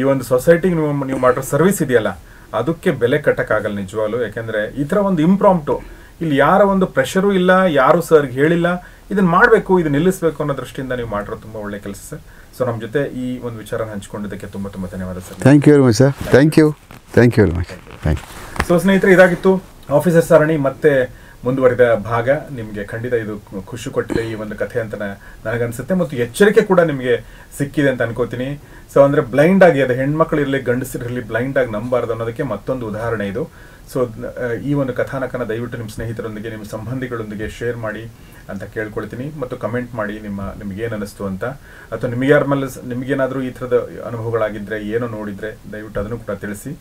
ಈ ಒಂದು ಸೊಸೈಟಿಗೆ ನೀವು ನೀವು ಸರ್ವಿಸ್ ಇದೆಯಲ್ಲ ಅದಕ್ಕೆ ಬೆಲೆ ಕಟ್ಟಕ್ಕಾಗಲ್ಲ ನಿಜವಾಗ್ಲು ಯಾಕೆಂದರೆ ಈ ಥರ ಒಂದು ಇಂಪ್ರಾಂಪ್ಟು ಇಲ್ಲಿ ಯಾರ ಒಂದು ಪ್ರೆಷರು ಇಲ್ಲ ಯಾರು ಸರ್ಗೆ ಹೇಳಿಲ್ಲ ಇದನ್ನ ಮಾಡಬೇಕು ಇದನ್ನ ನಿಲ್ಲಿಸಬೇಕು ಅನ್ನೋ ದೃಷ್ಟಿಯಿಂದ ನೀವು ಮಾಡಿರೋ ತುಂಬ ಒಳ್ಳೆ ಕೆಲಸ ಸರ್ ಸೊ ನಮ್ಮ ಜೊತೆ ಈ ಒಂದು ವಿಚಾರ ಹಂಚಿಕೊಂಡಿದ್ದಕ್ಕೆ ತುಂಬ ತುಂಬ ಧನ್ಯವಾದ sir thank you very much sir thank you thank you very much thank so ಸ್ನೇಹಿತರೆ ಇದಾಗಿತ್ತು ಆಫೀಸರ್ ಸರಣಿ ಮತ್ತೆ ಮುಂದುವರಿದ ಭಾಗ ನಿಮಗೆ ಖಂಡಿತ ಇದು ಖುಷಿ ಕೊಟ್ಟಿದೆ ಈ ಒಂದು ಕಥೆ ಅಂತ ನನಗನ್ಸುತ್ತೆ ಮತ್ತು ಎಚ್ಚರಿಕೆ ಕೂಡ ನಿಮಗೆ ಸಿಕ್ಕಿದೆ ಅಂತ ಅನ್ಕೋತೀನಿ ಸೊ ಅಂದರೆ ಬ್ಲೈಂಡ್ ಆಗಿ ಅದು ಹೆಣ್ಮಕ್ಳು ಇರಲಿ ಬ್ಲೈಂಡ್ ಆಗಿ ನಂಬಾರ್ದು ಅನ್ನೋದಕ್ಕೆ ಮತ್ತೊಂದು ಉದಾಹರಣೆ ಇದು ಸೊ ಈ ಒಂದು ಕಥಾನಕನ ದಯವಿಟ್ಟು ನಿಮ್ಮ ಸ್ನೇಹಿತರೊಂದಿಗೆ ನಿಮ್ಮ ಸಂಬಂಧಿಗಳೊಂದಿಗೆ ಶೇರ್ ಮಾಡಿ ಅಂತ ಕೇಳ್ಕೊಳ್ತೀನಿ ಮತ್ತು ಕಮೆಂಟ್ ಮಾಡಿ ನಿಮ್ಮ ನಿಮ್ಗೇನು ಅನಿಸ್ತು ಅಂತ ಅಥವಾ ನಿಮಗೆ ಯಾರ ಮೇಲೆ ನಿಮಗೇನಾದರೂ ಈ ಥರದ ಅನುಭವಗಳಾಗಿದ್ದರೆ ಏನೋ ನೋಡಿದರೆ ದಯವಿಟ್ಟು ಅದನ್ನು ಕೂಡ ತಿಳಿಸಿ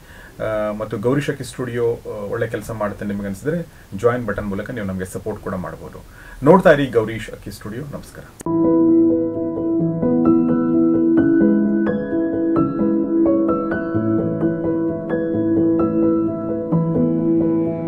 ಮತ್ತು ಗೌರಿಶಕಿ ಸ್ಟುಡಿಯೋ ಒಳ್ಳೆ ಕೆಲಸ ಮಾಡುತ್ತೆ ನಿಮಗೆ ಅನಿಸಿದ್ರೆ ಜಾಯಿನ್ ಬಟನ್ ಮೂಲಕ ನೀವು ನಮಗೆ ಸಪೋರ್ಟ್ ಕೂಡ ಮಾಡ್ಬೋದು ನೋಡ್ತಾ ಇರಿ ಗೌರೀಶ್ ಅಕ್ಕಿ ಸ್ಟುಡಿಯೋ ನಮಸ್ಕಾರ